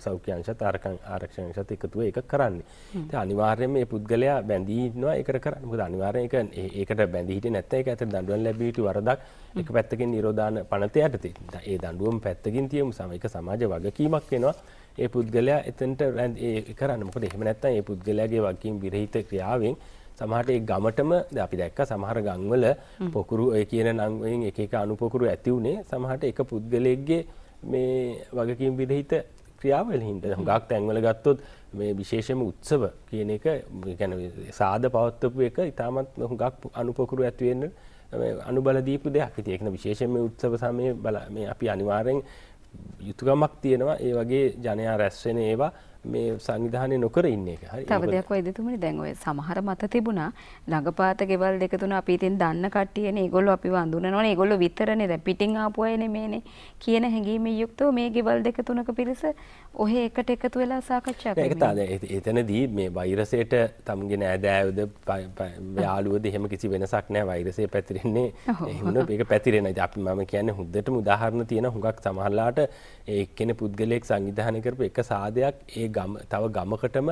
සෞඛ්‍යංශත් ආරකං ආරක්ෂංශත් එකතුව එක කරන්නේ අනිවාර්යම මේ පුද්ගලයා බැඳීන්නවා එකට කරන්න පුද අනිවාර්ය ඒක ඒකට බැඳහිට නැත්ත එක ඇත දන්න දඩුවන් ලැබීට වරදක් එක පැත්තකින් නිරෝධාන පනතයටතේ ඒ දඩුවම් පැත්තකින් තියමු සමයික සමාජ වගකීමක් වෙනවා ඒ පුද්ගලයා එතන්ට රැන් ඒ කරන්නමකට එහෙම නැත්තන් ඒ පුද්ගලයාගේ වගකින් විරහිත ක්‍රියාවෙන් සමහට ඒ ගමටම අපි දැක්ක සමහර ගංවල පොකුරු ඔය කියන නංුවෙන් එක එක අනුපොකුරු ඇති වුණේ සමහට එක පුද්ගලෙක්ගේ මේ වගකින් විරහිත ක්‍රියාවල හින්ට ගක් තැන්වල ගත්තොත් මේ විශේෂම උත්සව කියන එක ගැන සාධ පවත්වපු එක ඉතාමත් හුඟක් අනුපොකුරු ඇතිවෙන්න අනුබල දීපු දෙයක් ඉතින් ඒකන විශේෂයෙන් මේ උත්සව සමයේ බල මේ අපි අනිවාර්යෙන් යුතුයකමක් තියෙනවා ඒ වගේ ජනයා රැස් වෙන ඒවා මේ සංවිධානය නොකර ඉන්න එක හරි තව දෙයක් වෛදතුමනි දැන් ඔය සමහර මත තිබුණා ළඟපාත ගෙවල් දෙක තුන අපි ඉතින් දන්න කට්ටියනේ ඒගොල්ලෝ අපි වඳුනනවනේ ඒගොල්ලෝ විතරනේ දැන් පිටින් ආපු අයනේ මේනේ කියන හැඟීමේ යුක්තව මේ ගෙවල් දෙක තුනක පිරිස ඔහේ එකට එකතු වෙලා සාකච්ඡා කරනවා ඒක එතනදී මේ වෛරසයට තමගේ නෑදෑයෝද යාළුවෝද එහෙම කිසි වෙනසක් නෑ වෛරසය පැතිරෙන්නේ එහෙම ඒක පැතිරෙන ඉතින් අපි මම කියන්නේ හොඳටම උදාහරණ තියෙන හුඟක් සමහරලාට එක්කෙනෙ පුද්ගලයෙක් සංවිධානය කරපු එක සාදයක් ඒ තව ගමකටම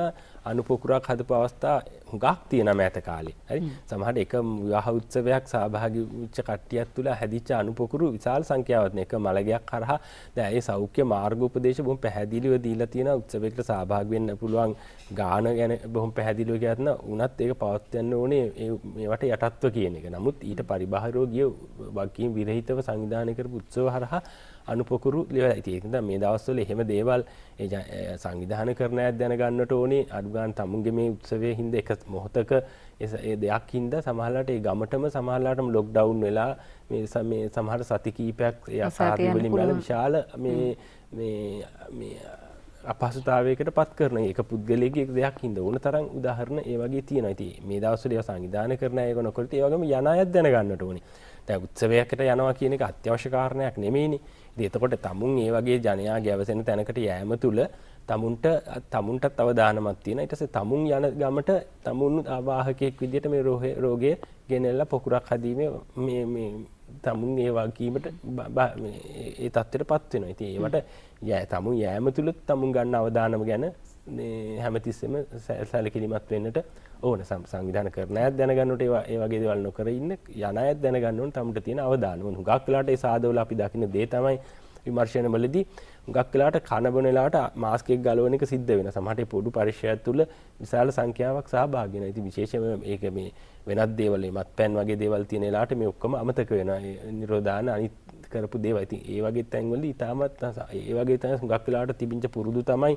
අනුපොකුරක් හදපු අවස්ථා හුඟක් තියෙනම ඇත කාලේ. හරි. සමහරට එක විවාහ උත්සවයක් සහභාගී වෙච්ච කට්ටියක් තුල හැදිච්ච අනුපොකුරු විශාල සංඛ්‍යාවක් නේ. එක මළගයක් කරහා දැන් ඒ සෞඛ්‍ය මාර්ගෝපදේශ බොහොම පැහැදිලිව දීලා තියෙන උත්සවයකට සහභාගී වෙන්න පුළුවන් ගාන ගැන බොහොම පැහැදිලිව කියන්න උනත් ඒක පවත්වන්න ඕනේ මේවට යටත්ව කියන එක. නමුත් ඊට පරිබාහිරව ගිය වගකීම් විරහිතව සංවිධානය කරපු උත්සව හරහා අනුපොකුරු ලෙවලා ඉතින් මේ දවස්වල එහෙම දේවල් සංවිධාන කරන අය දැනගන්නට ඕනේ අඩුගාන් තමුන්ගේ මේ උත්සවයේ හින්දා එක මොහොතක ඒ දෙයක් හින්දා සමහරලාට ඒ ගමටම සමහරලාටම ලොක්ඩවුන් වෙලා මේ මේ සමහර සති කීපයක් ඒ අසාධ්‍ය වලින් බැල විශාල මේ මේ අපහසුතාවයකට පත් කරන එක පුද්ගලයගෙක් දෙයක් හිද ඕන තරම් උදාහරණ ඒවගේ තියෙන ති මේ දවසලය සංවිධාන කරන යක නොකොට ඒවගම යන අයත් දැනගන්නට ඕනි තැ උත්සවයකට යනවා කියන එක අත්‍යවශ්‍යකාරණයක් නෙමේනි දේතකොට තමුන් ඒ වගේ ජනයා ගැවසෙන තැනකට යෑම තුළ තමුන්ට තමුන්ටත් අවධානමත් තියෙන ඊටස තමුන් යන ගමට තමුන් අවාහකයෙක් විදිහට මේ රෝගය ගෙනෙල්ලා පොකුරක් හදීමේ මේ තමුන් ඒ වගේීමට ඒ තත්වයට පත්වෙන ඉති ඒවට යෑ තමුන් යෑම තුළත් තමුන් ගන්න අවධානම ගැන හැමතිස්සම සැල කිලිමත් වෙන්නට ඕන සම් සංවිධාන කරන ඇත් දැනගන්නට ඒවා ඒ වගේ දෙවල් නොකර ඉන්න යන අත් දැනගන්නවන් තමට තියෙන අවධානුවන් හුගක්ලාට සාදවල අපි දකින දේ තමයි විමර්ශණවලදී ගක් වෙලාට කනබන වෙලාට මාස්ක් එක ගලවන එක සිද්ධ වෙන සමහරට පොඩු පරිශ්‍රයක් තුළ විශාල සංඛ්‍යාවක් සහභාගී වෙනවා. ඉතින් විශේෂයෙන්ම ඒක මේ වෙනත් දේවල් එමත් පෑන් වගේ දේවල් තියෙන වෙලාට මේ ඔක්කොම අමතක වෙනවා. නිරෝධාන අනිත් කරපු දේවල්. ඉතින් ඒ වගේ තැන්වල ඊටමත් ඒ වගේ තැන් ගක් වෙලාට තිබිච්ච පුරුදු තමයි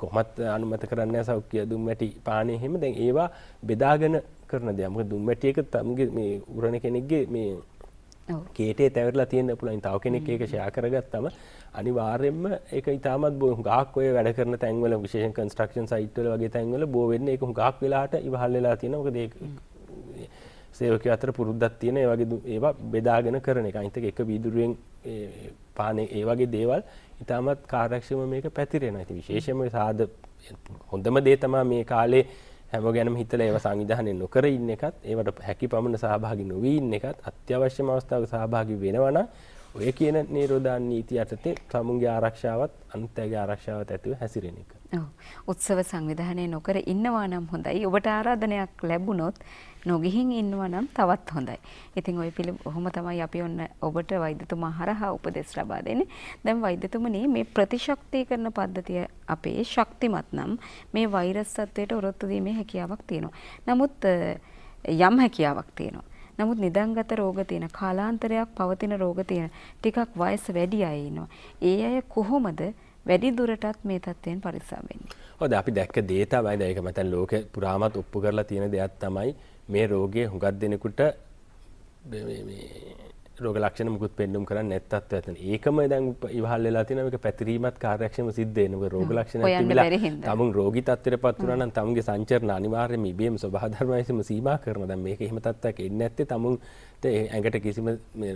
කොහොමත් අනුමත කරන්න සෞඛ්‍ය දුම් වැටි පානේ එහෙම දැන් ඒවා බෙදාගෙන කරන දෙයක්. මොකද දුම් වැටි එක තමුගේ මේ උරණ කෙනෙක්ගේ මේ කේටේ තැවරලා තියෙන්න්න පුළන් තව කෙනෙක් ඒක ෂයා කරගත්තම අනිවාර්යෙන්ම එක ඉතාමත් බෝ ගක්ය වැඩ කරන තැන්වල විශේෂ කන්ස්ට්‍රක්ෂන් සයිට්වල වගේ තැන්වල බෝවෙන්න එක ගක් වෙලාට ඉහල්ලලා තියෙනක දේ සේවක අතර පුරුද්දත් තියෙන ඒවගේ ඒවා බෙදාගෙන කරන එක අයිතක එක විදුරුවෙන් පානය ඒ වගේ දේවල් ඉතාමත් කාරක්ෂම මේක පැතිරෙන ඇති විශේෂම සාධ හොඳම දේ තමා මේ කාලේ හැම ගැනම් හිතල ඒව සංවිධානය නොකර ඉන්න එකත් ඒවට හැකි පමණ සහභාගි නොවීන්න එකත් අත්‍යවශ්‍ය අවස්ථාව සහභාගි වෙනවන ඔය කියන නේරෝධාන් නීති යටතේ තමුන්ගේ ආරක්ෂාවත් අන්තගේ ආරක්ෂාවත් ඇතුව හැසිරෙන එක. උත්සව සංවිධානය නොකර ඉන්නවා නම් හොඳයි. ඔබට ආරාධනයක් ලැබුණොත් නොගිහින් ඉන්නවා නම් තවත් හොඳයි. ඉතින් ওই පිළි ඔහොම තමයි අපි ඔන්න ඔබට වෛද්‍යතුමා හරහා උපදෙස් ලබා දෙන්නේ. දැන් වෛද්‍යතුමනි මේ ප්‍රතිශක්තිකරණ පද්ධතිය අපේ ශක්තිමත් නම් මේ වෛරස් සත්වයට ඔරොත්තු දීමේ හැකියාවක් තියෙනවා. නමුත් යම් හැකියාවක් තියෙනවා. නමුත් නිදන්ගත රෝග තියෙන කාලාන්තරයක් පවතින රෝග තියෙන ටිකක් වයස වැඩි අය ඉන්නවා. ඒ අය කොහොමද වැඩි දුරටත් මේ තත්ත්වයෙන් පරිසා වෙන්නේ. හොඳ අපි දැක්ක දේ තමයි දැන් ඒක මතන් ලෝකෙ පුරාමත් ඔප්පු කරලා තියෙන දෙයක් තමයි මේ රෝගේ හුඟක් දෙනෙකුට මේ රෝග ලක්ෂණ මුකුත් පෙන්නුම් කරන්න නැත්තත් ඇතන ඒකම දැන් ඉහල් වෙලා තියෙන මේක පැතිරීමත් කාර්යක්ෂම සිද්ධ වෙනවා රෝග ලක්ෂණ තිබිලා තමුන් රෝගී තත්ත්වයට පත් වුණා නම් තමුන්ගේ සංචරණ අනිවාර්යයෙන්ම ඉබේම ස්වභාව ධර්මයන්ම සීමා කරන දැන් මේක එහෙම තත්ත්වයක් එන්නේ නැත්තේ තමුන් ඇඟට කිසිම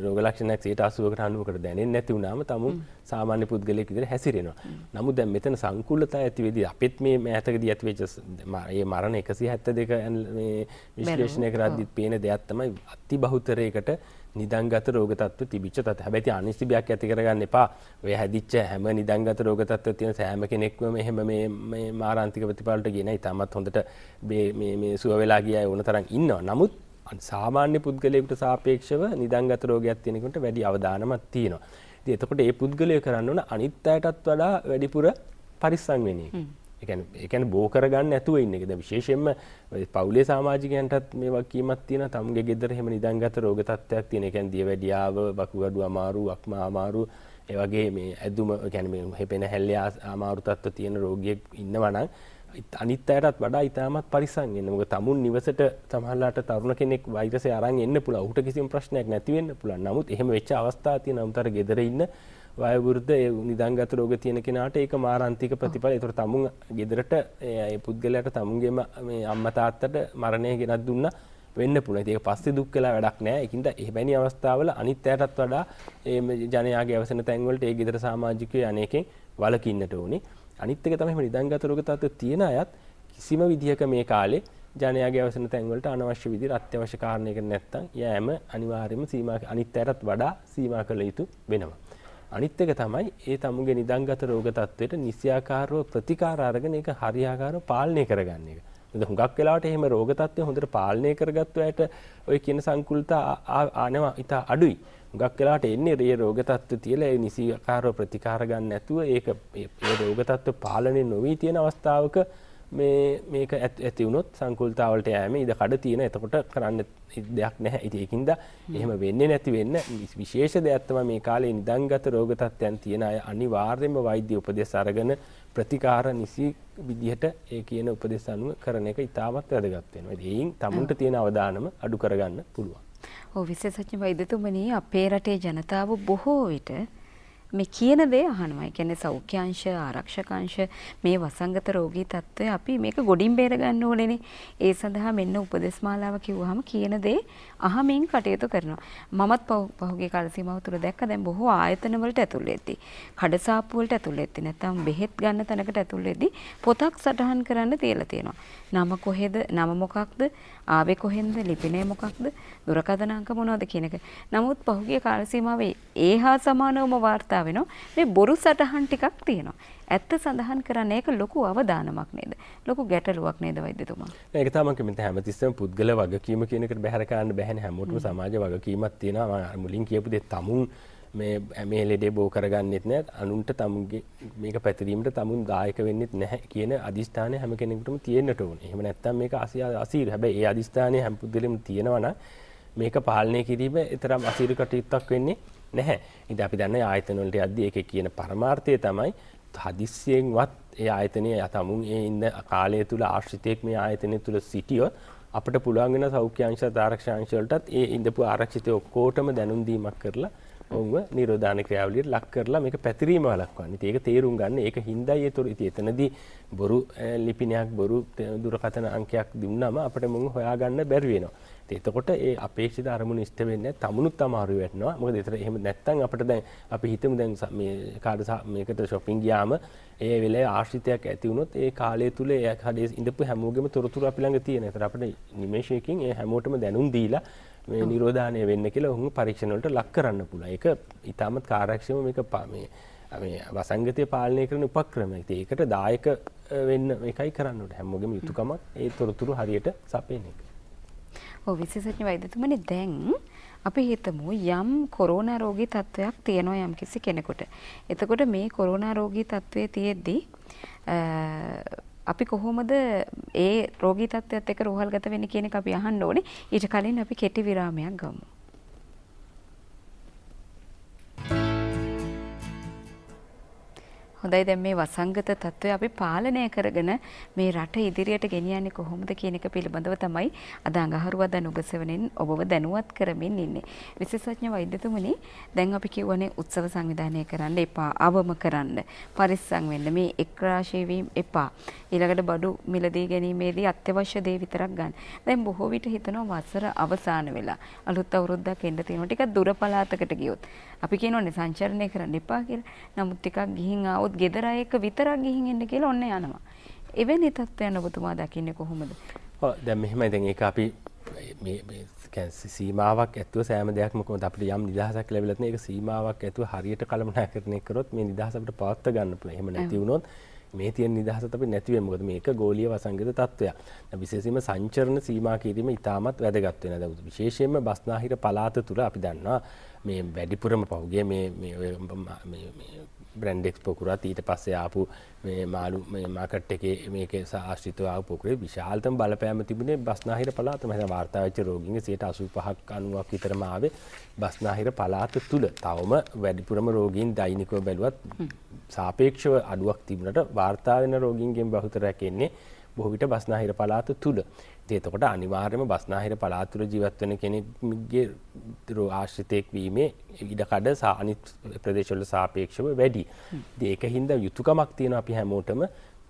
රෝග ලක්ෂණයක් 80කට 90කට දැනෙන්නේ නැති වුණාම තමුන් සාමාන්‍ය පුද්ගලයෙක් විදිහට හැසිරෙනවා. නමුත් දැන් මෙතන සංකූලතා ඇති වෙදී අපිත් මේ මෑතකදී ඇති වෙච්ච මේ මරණ 172 මේ විශ්ලේෂණය කරද්දී පේන දෙයක් තමයි අති බහුතරයකට නිදංගත රෝගතත්ව තිබිච්ච තත් හැබැති අනිස්තිබයක් ඇති කරගන්න එපා ඔය හැදිච්ච හැම නිදංගත රෝගතත්ව තියෙන සෑම කෙනෙක්වම එහෙම මේ මාරාන්තික ප්‍රතිඵලට ගෙන ඉතාමත් හොඳට මේ සුව වෙලා ගිය ඕන තරම් ඉන්නවා නමුත් සාමාන්‍ය පුද්ගලයෙකුට සාපේක්ෂව නිදංගත රෝගයක් තියෙනකට වැඩි අවධානමක් තියෙනවා. ඉතින් එතකොට ඒ පුද්ගලය කරන්න ඕන අනිත් අයටත් වඩා වැඩිපුර පරිස්සම් වෙන්නේ. එකන බෝ කරගන්න ඇතුව ඉන්න එකද විශේෂෙන්ම පවුලේ සාමාජිකයන්ටත් මේ වකීමත් තියෙන තම්ගේ ගෙදර හෙම නිදන්ගත රෝගතත්වයක් තියෙන එකැන් දිය වැඩියාව බකුගඩු අමාරු අක්ම ආමාරු ඒවගේ මේ ඇදුම ගැන හෙපෙන හැල්ල ආමාරුතත්ව තියෙන රෝගියෙක් ඉන්නවනං අනිත් අයටත් වඩා ඉතාමත් පරිසං එන්න මොකද තමුන් නිවසට සමහරලාට තරුණ කෙනෙක් වෛරසය අරන් එන්න පුළුවන්. ඌට කිසිම ප්‍රශ්නයක් නැති වෙන්න පුළුවන්. නමුත් එහෙම වෙච්ච අවස්ථා තියෙන අමුතර ගෙදර ඉන්න වයවෘද්ධ ඒ නිදංගත රෝග තියෙන කෙනාට ඒක මාරන්තික ප්‍රතිඵල ඒතර තමුන් ගෙදරට ඒ පුද්ගලයාට තමුන්ගේම මේ අම්මා තාත්තට මරණය ගෙනත් දුන්නා වෙන්න පුළුවන්. ඒක පස්සේ දුක් වෙලා වැඩක් නෑ. ඒකින්ද එවැනි අවස්ථාවල අනිත් අයටත් වඩා මේ ජනයාගේ අවසන තැන්වලට ඒ ගෙදර සමාජිකයෝ අනේකෙන් වළකින්නට ඕනේ. අනිත් එක තමයි මේ නිදංගත රෝග තත්ත්ව තියෙන අයත් කිසිම විදිහක මේ කාලේ ජනයාගේ අවසන තැන්වලට අනවශ්‍ය විදිහට අත්‍යවශ්‍ය කාරණයකට නැත්තම් යෑම අනිවාර්යයෙන්ම සීමා අනිත් අයටත් වඩා සීමා කළ යුතු වෙනවා. අනිත් එක තමයි ඒ තමුගේ නිදන්ගත රෝග තත්වයට නිසියාකාරව ප්‍රතිකාර අරගෙන ඒක හරියාකාරව පාලනය කරගන්න එක. මොකද හුඟක් වෙලාවට එහෙම රෝග තත්ත්වය හොඳට පාලනය කරගත්තු අයට ওই කියන සංකුලතා ආනවා ඉතා අඩුයි. හුඟක් වෙලාවට එන්නේ ඒ රෝග තත්ත්ව තියලා ඒ නිසියාකාරව ප්‍රතිකාර ගන්න නැතුව ඒක ඒ රෝග තත්ත්ව පාලනය නොවි තියෙන අවස්ථාවක මේ මේක ඇති වුණොත් සංකුල්තාවලට යෑම ඉඩ කඩ තියෙන එතකොට කරන්න දෙයක් නැහැ. ඉතින් ඒකින්ද එහෙම වෙන්නේ නැති වෙන්න විශේෂ දෙයක් තමයි මේ කාලේ නිදන්ගත රෝග තත්ත්වයන් තියෙන අය අනිවාර්යයෙන්ම වෛද්‍ය උපදෙස් අරගෙන ප්‍රතිකාර නිසි විදිහට ඒ කියන උපදෙස් අනුව කරන එක ඉතාමත් වැදගත් වෙනවා. ඒයින් තමුන්ට තියෙන අවදානම අඩු කරගන්න පුළුවන්. ඔව් විශේෂඥ වෛද්‍යතුමනි අපේ රටේ ජනතාව බොහෝ විට මේ කියන දේ අහනවා. ඒ කියන්නේ සෞඛ්‍යංශ, ආරක්ෂකංශ මේ වසංගත රෝගී తত্ত্বය අපි මේක ගොඩින් බේර ගන්න ඕනේනේ. ඒ සඳහා මෙන්න උපදේශමාලාව කිව්වහම කියන දේ අහමින් කටයුතු කරනවා. මමත් පහුගිය කාල සීමාව තුළ දැක්ක දැන් බොහෝ ආයතන වලට ඇතුල් වෙද්දී, කඩසාප්පු වලට ඇතුල් වෙද්දී නැත්නම් බෙහෙත් ගන්න තැනකට ඇතුල් වෙද්දී පොතක් සටහන් කරන්න තියලා තියෙනවා. නම කොහෙද? නම මොකක්ද? ආවේ කොහෙන්ද? ලිපිනේ මොකක්ද? දුරකථන අංක මොනවද කියන එක. නමුත් පහුගිය කාල සීමාවේ ඒහා සමානවම වාර්තා වෙනවා. මේ බොරු සටහන් ටිකක් තියෙනවා. ඇත්ත සඳහන් කරන්නේ ඒක ලොකු අවදානමක් නේද? ලොකු ගැටලුවක් නේද වෛද්‍යතුමා? ඒක තමයි මම හැමතිස්සෙම පුද්ගල වගකීම කියන එකට බැහැර කරන්න බැහැනේ හැමෝටම සමාජ වගකීමක් තියෙනවා. මම මුලින් කියපු දේ තමුන් මේ මේ ලෙඩේ බෝ කරගන්නෙත් නෑ අනුන්ට තමුන්ගේ මේක පැතිරීමට තමුන් දායක වෙන්නෙත් නැහැ කියන අදිස්ථානය හැම කෙනෙකුටම තියෙන්නට ඕනේ. එහෙම නැත්නම් මේක අසීරු. හැබැයි ඒ අදිස්ථානය හැම පුද්ගලෙම තියෙනවා නම් මේක පාලනය කිරීම තරම් අසීරු කටයුත්තක් වෙන්නේ නැහැ. ඉතින් අපි දන්නේ ආයතන වලට යද්දී ඒකේ කියන පරමාර්ථය තමයි හදිස්සියෙන්වත් ඒ ආයතනය යතමුන් ඒ ඉන්න කාලය තුළ ආශ්‍රිතයෙක් මේ ආයතනය තුළ සිටියොත් අපට පුළුවන්ගෙන සෞඛ්‍යංශ ආරක්ෂාංශවලටත් ඒ ඉඳපු ආරක්ෂිතය ඔක්කෝටම දැනුම් දීමක් කරලා ඔවුව නිරෝධාන ක්‍රියාවලියට ලක් කරලා මේක පැතිරීම වළක්වන්න. ඉතින් ඒක තේරුම් ගන්න. ඒක හිඳයි ඒතොර ඉතින් එතනදී බොරු ලිපිනයක් බොරු දුරකථන අංකයක් දුන්නම අපිට මොන හොයාගන්න බැරි වෙනවා. ඉතින් එතකොට ඒ අපේක්ෂිත අරමුණ ඉෂ්ට වෙන්නේ නැහැ. තමුණුත් අමාරු වෙටනවා. මොකද ඒතර එහෙම නැත්තම් අපිට දැන් අපි හිතමු දැන් මේ කාඩ මේකට shopping ගියාම ඒ වෙලේ ආශ්‍රිතයක් ඇති වුණොත් ඒ කාලය තුල ඒ කඩේ ඉඳපු හැමෝගෙම තොරතුරු අපි ළඟ තියෙන. ඒතර අපිට නිමේෂයකින් ඒ හැමෝටම දැනුම් දීලා මේ නිරෝධානය වෙන්න කියලා ඔහුන් පරීක්ෂණවලට ලක් කරන්න පුළුවන්. ඒක ඊටමත් කාර්යක්ෂම මේක මේ මේ වසංගතය පාලනය කරන උපක්‍රමයක්. ඒකට දායක වෙන්න එකයි කරන්න ඕනේ. හැමෝගෙම යුතුයකමක් ඒ තොරතුරු හරියට සපයන එක. ඔව් විශේෂඥ වෛද්‍යතුමනි දැන් අපි හිතමු යම් කොරෝනා රෝගී තත්වයක් තියෙනවා යම් කිසි කෙනෙකුට. එතකොට මේ කොරෝනා රෝගී තත්වයේ තියෙද්දී අපි කොහොමද ඒ රෝගී තත්ත්වයත් එක්ක රෝහල්ගත වෙන්නේ කියන එක අපි අහන්න ඕනේ. ඊට කලින් අපි කෙටි විරාමයක් ගමු. හොඳයි දැන් මේ වසංගත తত্ত্বය අපි පාලනය කරගෙන මේ රට ඉදිරියට ගෙනියන්නේ කොහොමද කියන එක පිළිබඳව තමයි අද අඟහරුවාදා නුගසවණෙන් ඔබව දැනුවත් කරමින් ඉන්නේ. විශේෂඥ වෛද්‍යතුමනි දැන් අපි කියවනේ උත්සව සංවිධානය කරන්න එපා, අවම කරන්න, පරිස්සම් වෙන්න මේ එක්රාශී වීම එපා. ඊළඟට බඩු මිලදී ගැනීමේදී අත්‍යවශ්‍ය දේ විතරක් ගන්න. දැන් බොහෝ විට හිතනවා වසර අවසන් වෙලා අලුත් අවුරුද්දක් එන්න තියෙනවා. ටිකක් දුර පළාතකට ගියොත් අපි කියනවනේ සංචරණය කරන්න එපා කියලා. නමුත් ටිකක් ගිහින් ආවොත් ගෙදර අය එක්ක විතරක් ගිහින් එන්න කියලා ඔන්න යනවා. එවැනි තත්ත්වයන් ඔබතුමා දකින්නේ කොහොමද? ඔව් දැන් මෙහෙමයි දැන් ඒක අපි සීමාවක් ඇතුව සෑම දෙයක් මොකද අපිට යම් නිදහසක් ලැබිලා තියෙන එක සීමාවක් ඇතුව හරියට කළමනාකරණය කරොත් මේ නිදහස අපිට පවත්වා ගන්න පුළුවන්. එහෙම නැති වුණොත් මේ තියෙන නිදහසත් අපි නැති වෙන්නේ. මොකද මේක ගෝලීය වසංගත තත්ත්වයක්. දැන් විශේෂයෙන්ම සංචරණ සීමා කිරීම ඉතාමත් වැදගත් වෙනවා. දැන් විශේෂයෙන්ම බස්නාහිර පළාත තුල අපි දන්නවා මේ වැඩිපුරම පහුගේ බ්‍රන්්ඩෙක් පොකුරත් ඊට පස්සේ ආපු මාලු මාකට් එක මේක සාශ්‍රිතවා පොකරේ විශාල්තම බලපෑම තිබුණේ බස්නාහිර පලාත මැ වාර්තාවච්ච රෝගින් සයට අසු පහක් අනුවක් විතරමාවේ බස්නාහිර පලාත තුළ තවම වැඩිපුරම රෝගීන් දෛනිකව බැලුවත් සාපේක්ෂව අඩුවක් තිබුණට වාර්තාාවෙන රෝගීන්ගෙන් බහුතරැකෙන්නේ බොහවිට බස්නාහිර පලාත තුළ. එතකොට අනිවාර්යම බස්නාහිර පළාතුර ජීවත්වන කෙනෙක්ගේ ආශ්‍රිතයෙක් වීමේ ඉඩකඩ සානිත් ප්‍රදේශවල සාපේක්ෂව වැඩි. ඒක හින්දා යුතුයකමක් තියෙනවා අපි හැමෝටම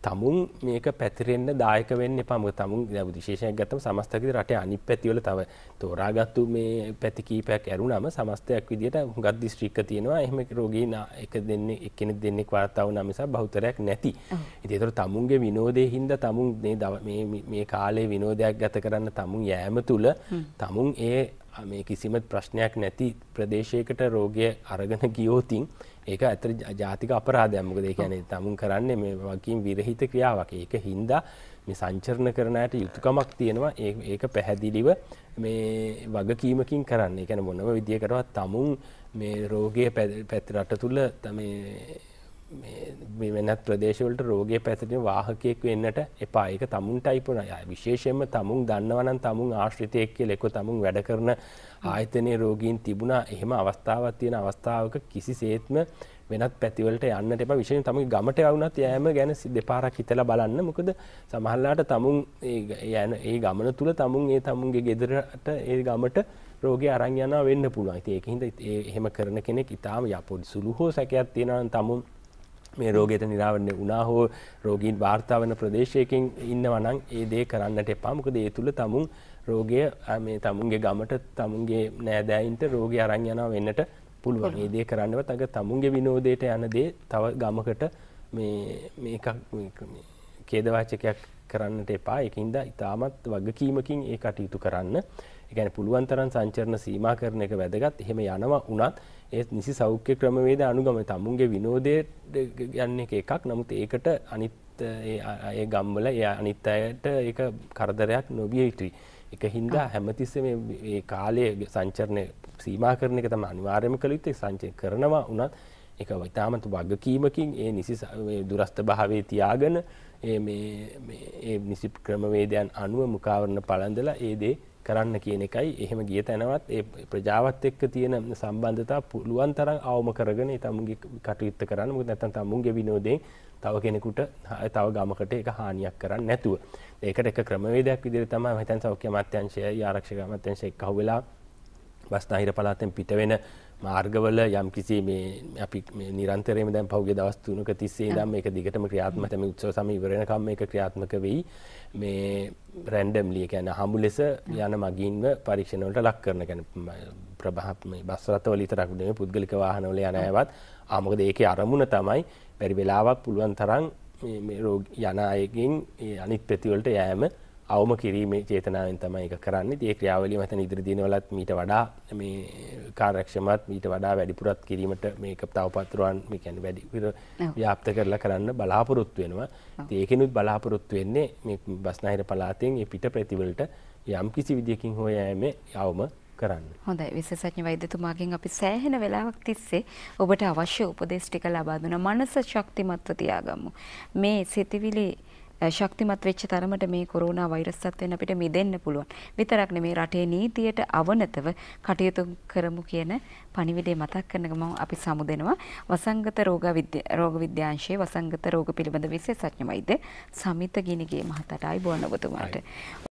තමුන් මේක පැතිරෙන්න්න දායක වෙන්න පම තමුන් දැ විශේෂයක් ගතම සමස්තකද රට අනි පැතිවල තව තෝරාගත්තු මේ පැතිකීපයක් ඇරුනම සමස්තයක් විදිට ගත් දිස්ශ්‍රික්ක තියෙනවා එහම රෝගීන එක දෙන්න එකන දෙන්නෙක් වාර්තාව නමිසා බෞතරයක් නැති ඉතිතර තමුන්ගේ විනෝදය හින්ද තමුන් මේ කාලේ විනෝදයක් ගත කරන්න තමුන් යෑම තුළ තමුන් ඒ මේ කිසිම ප්‍රශ්නයක් නැති ප්‍රදේශයකට රෝගය අරගෙන ගියෝතින් ඒක ඇතර ජාතික අපරාධයක් මොකද ඒ කියන්නේ තමුන් කරන්නේ මේ වගේම විරහිත ක්‍රියාවක්. ඒක හින්දා මේ සංචරණ කරන අයට යුතුයකමක් තියෙනවා. ඒක පැහැදිලිව මේ වගකීමකින් කරන්න. ඒ කියන්නේ මොනම විදියකටවත් තමුන් මේ රෝගය පැත් රට තුල මේ වෙනත් ප්‍රදේශවලට රෝගය පැතිරෙන වාහකයෙක් වෙන්නට එපා. ඒක තමුන්ටයි පුනා. විශේෂයෙන්ම තමුන් දන්නවා නම් තමුන් ආශ්‍රිතයෙක් කියලා ඒක තමුන් වැඩ කරන ආයතනයේ රෝගීන් තිබුණා. එහෙම අවස්ථාවක් තියෙන අවස්ථාවක කිසිසේත්ම වෙනත් පැතිවලට යන්නට එපා. විශේෂයෙන් තමුන්ගේ ගමට යවුනත් යෑම ගැන දෙපාරක් හිතලා බලන්න. මොකද සමහරලාට තමුන් ඒ ගමන තුල තමුන් ඒ තමුන්ගේ ගෙදරට ඒ ගමට රෝගය අරන් යනවා වෙන්න පුළුවන්. ඉතින් ඒක හින්දා එහෙම කරන කෙනෙක් ඊටාම යපොඩි සුළු හෝ සැකයක් තියෙනවා නම් තමුන් මේ රෝගයට නිරාවරණය වුණා හෝ රෝගීන් වාර්තා වන ප්‍රදේශයකින් ඉන්නවා නම් ඒ දේ කරන්නට එපා. මොකද ඒ තුල තමුන් රෝගය මේ තමුන්ගේ ගමට තමුන්ගේ නෑදෑයින්ට රෝගය අරන් යනවා වෙන්නට පුළුවන්. ඒ දේ කරන්නවත් අග තමුන්ගේ විනෝදයට යන දේ තව ගමකට මේ මේක මේ ඛේදවාචකයක් කරන්නට එපා. ඒකින්ද ඉතාමත් වගකීමකින් ඒ කටයුතු කරන්න. ඒ කියන්නේ පුළුවන් තරම් සංචරණ සීමා කරන එක වැදගත්. එහෙම යනවා වුණත් ඒත් නිසි සෞඛ්‍ය ක්‍රමවේද අනුගම තමුන්ගේ විනෝදය යන්න එකක් නමුත් ඒකට අනිත් ඒ ගම්වල එය අනිත් අයට ඒ කරදරයක් නොබිය යුතුයි. එක හින්දා හැමතිස්සම ඒ කාලය සංචරණය සීමා කරන එක තම අනිවාර්යම කළ යුත්තේ සංචය කරනවා වුණත් එක ඉතාමතු වගකීමකින් ඒ නිසි දුරස්ථ භාවේ තියාගෙන ඒ නිසි ක්‍රමවේදයන් අනුව මුකාවරණ පළඳලා ඒ දේ කරන්න කියන එකයි එහෙම ගිය තැනවත් ඒ ප්‍රජාවත් එක්ක තියෙන සම්බන්ධතා පුළුවන් තරම් අවම කරගෙන තමුන්ගේ කටයුත්ත කරන්න මොකද නැත්නම් තමුන්ගේ විනෝදයෙන් තව කෙනෙකුට තව ගමකට ඒක හානියක් කරන්නේ නැතුව. ඒකට එක ක්‍රමවේදයක් විදිහට තමයි හිතන් සෞඛ්‍ය අමාත්‍යාංශයයි ආරක්ෂක අමාත්‍යාංශය එක්ක අහුවෙලා බස්නාහිර පළාතෙන් පිට වෙන මාර්ගවල යම් කිසි මේ අපි නිරන්තරයම දැන් පහුගේ දවස් තුනක තිස්සේ ඉඳන් මේක දිගටම ක්‍රියාත්මක මේ උත්සව සමය ඉවර වෙනකම් මේක ක්‍රියාත්මක වෙයි මේ රැන්ඩම්ලි කියන්නේ හමු ලෙස යන මගින්ම පරීක්ෂණ වලට ලක් කරන කියන්නේ ප්‍රභාප මේ බස් රථවල විතරක් නෙමෙයි පුද්ගලික වාහන වල යන අයවත් ආ මොකද ඒකේ අරමුණ තමයි බැරි වෙලාවක් පුළුවන් තරම් මේ යන අයගෙන් අනිත් ප්‍රතිවලට යෑම අවම කිරීමේ චේතනාවෙන් තමයි එක කරන්නේ. ඒ ක්‍රියාවලිය මතන ඉදිරි දිනවලත් මීට වඩා මේ කාර්යක්ෂමත් මීට වඩා වැඩිපුරත් කිරීමට මේක තවපත්රුවන් මේ කියන්නේ වැඩි ව්‍යාප්ත කරලා කරන්න බලාපොරොත්තු වෙනවා. ඉතින් ඒකෙනුත් බලාපොරොත්තු වෙන්නේ මේ බස්නාහිර පළාතෙන් මේ පිට ප්‍රතිවලට යම් කිසි විදියකින් හෝ යෑමේ අවම කරන්න. හොඳයි විශේෂඥ වෛද්‍යතුමාගෙන් අපි සෑහෙන වෙලාවක් තිස්සේ ඔබට අවශ්‍ය උපදෙස් ටික ලබා දුන මනස ශක්තිමත්ව තියාගමු. මේ සිතවිලි ශක්තිමත් වෙච්ච තරමට මේ කොරෝනා වෛරස්සත් වෙන අපිට මිදෙන්න පුළුවන්. විතරක් නෙමේ රටේ නීතියට අවනතව කටයුතු කරමු කියන පණිවිඩය මතක් කරන ගමන් අපි සමු දෙනවා වසංගත රෝග රෝග විද්‍යාංශයේ වසංගත රෝග පිළිබඳ විශේෂඥ වෛද්‍ය සමිත ගිනිගේ මහතාටයි බොනවතුමාට.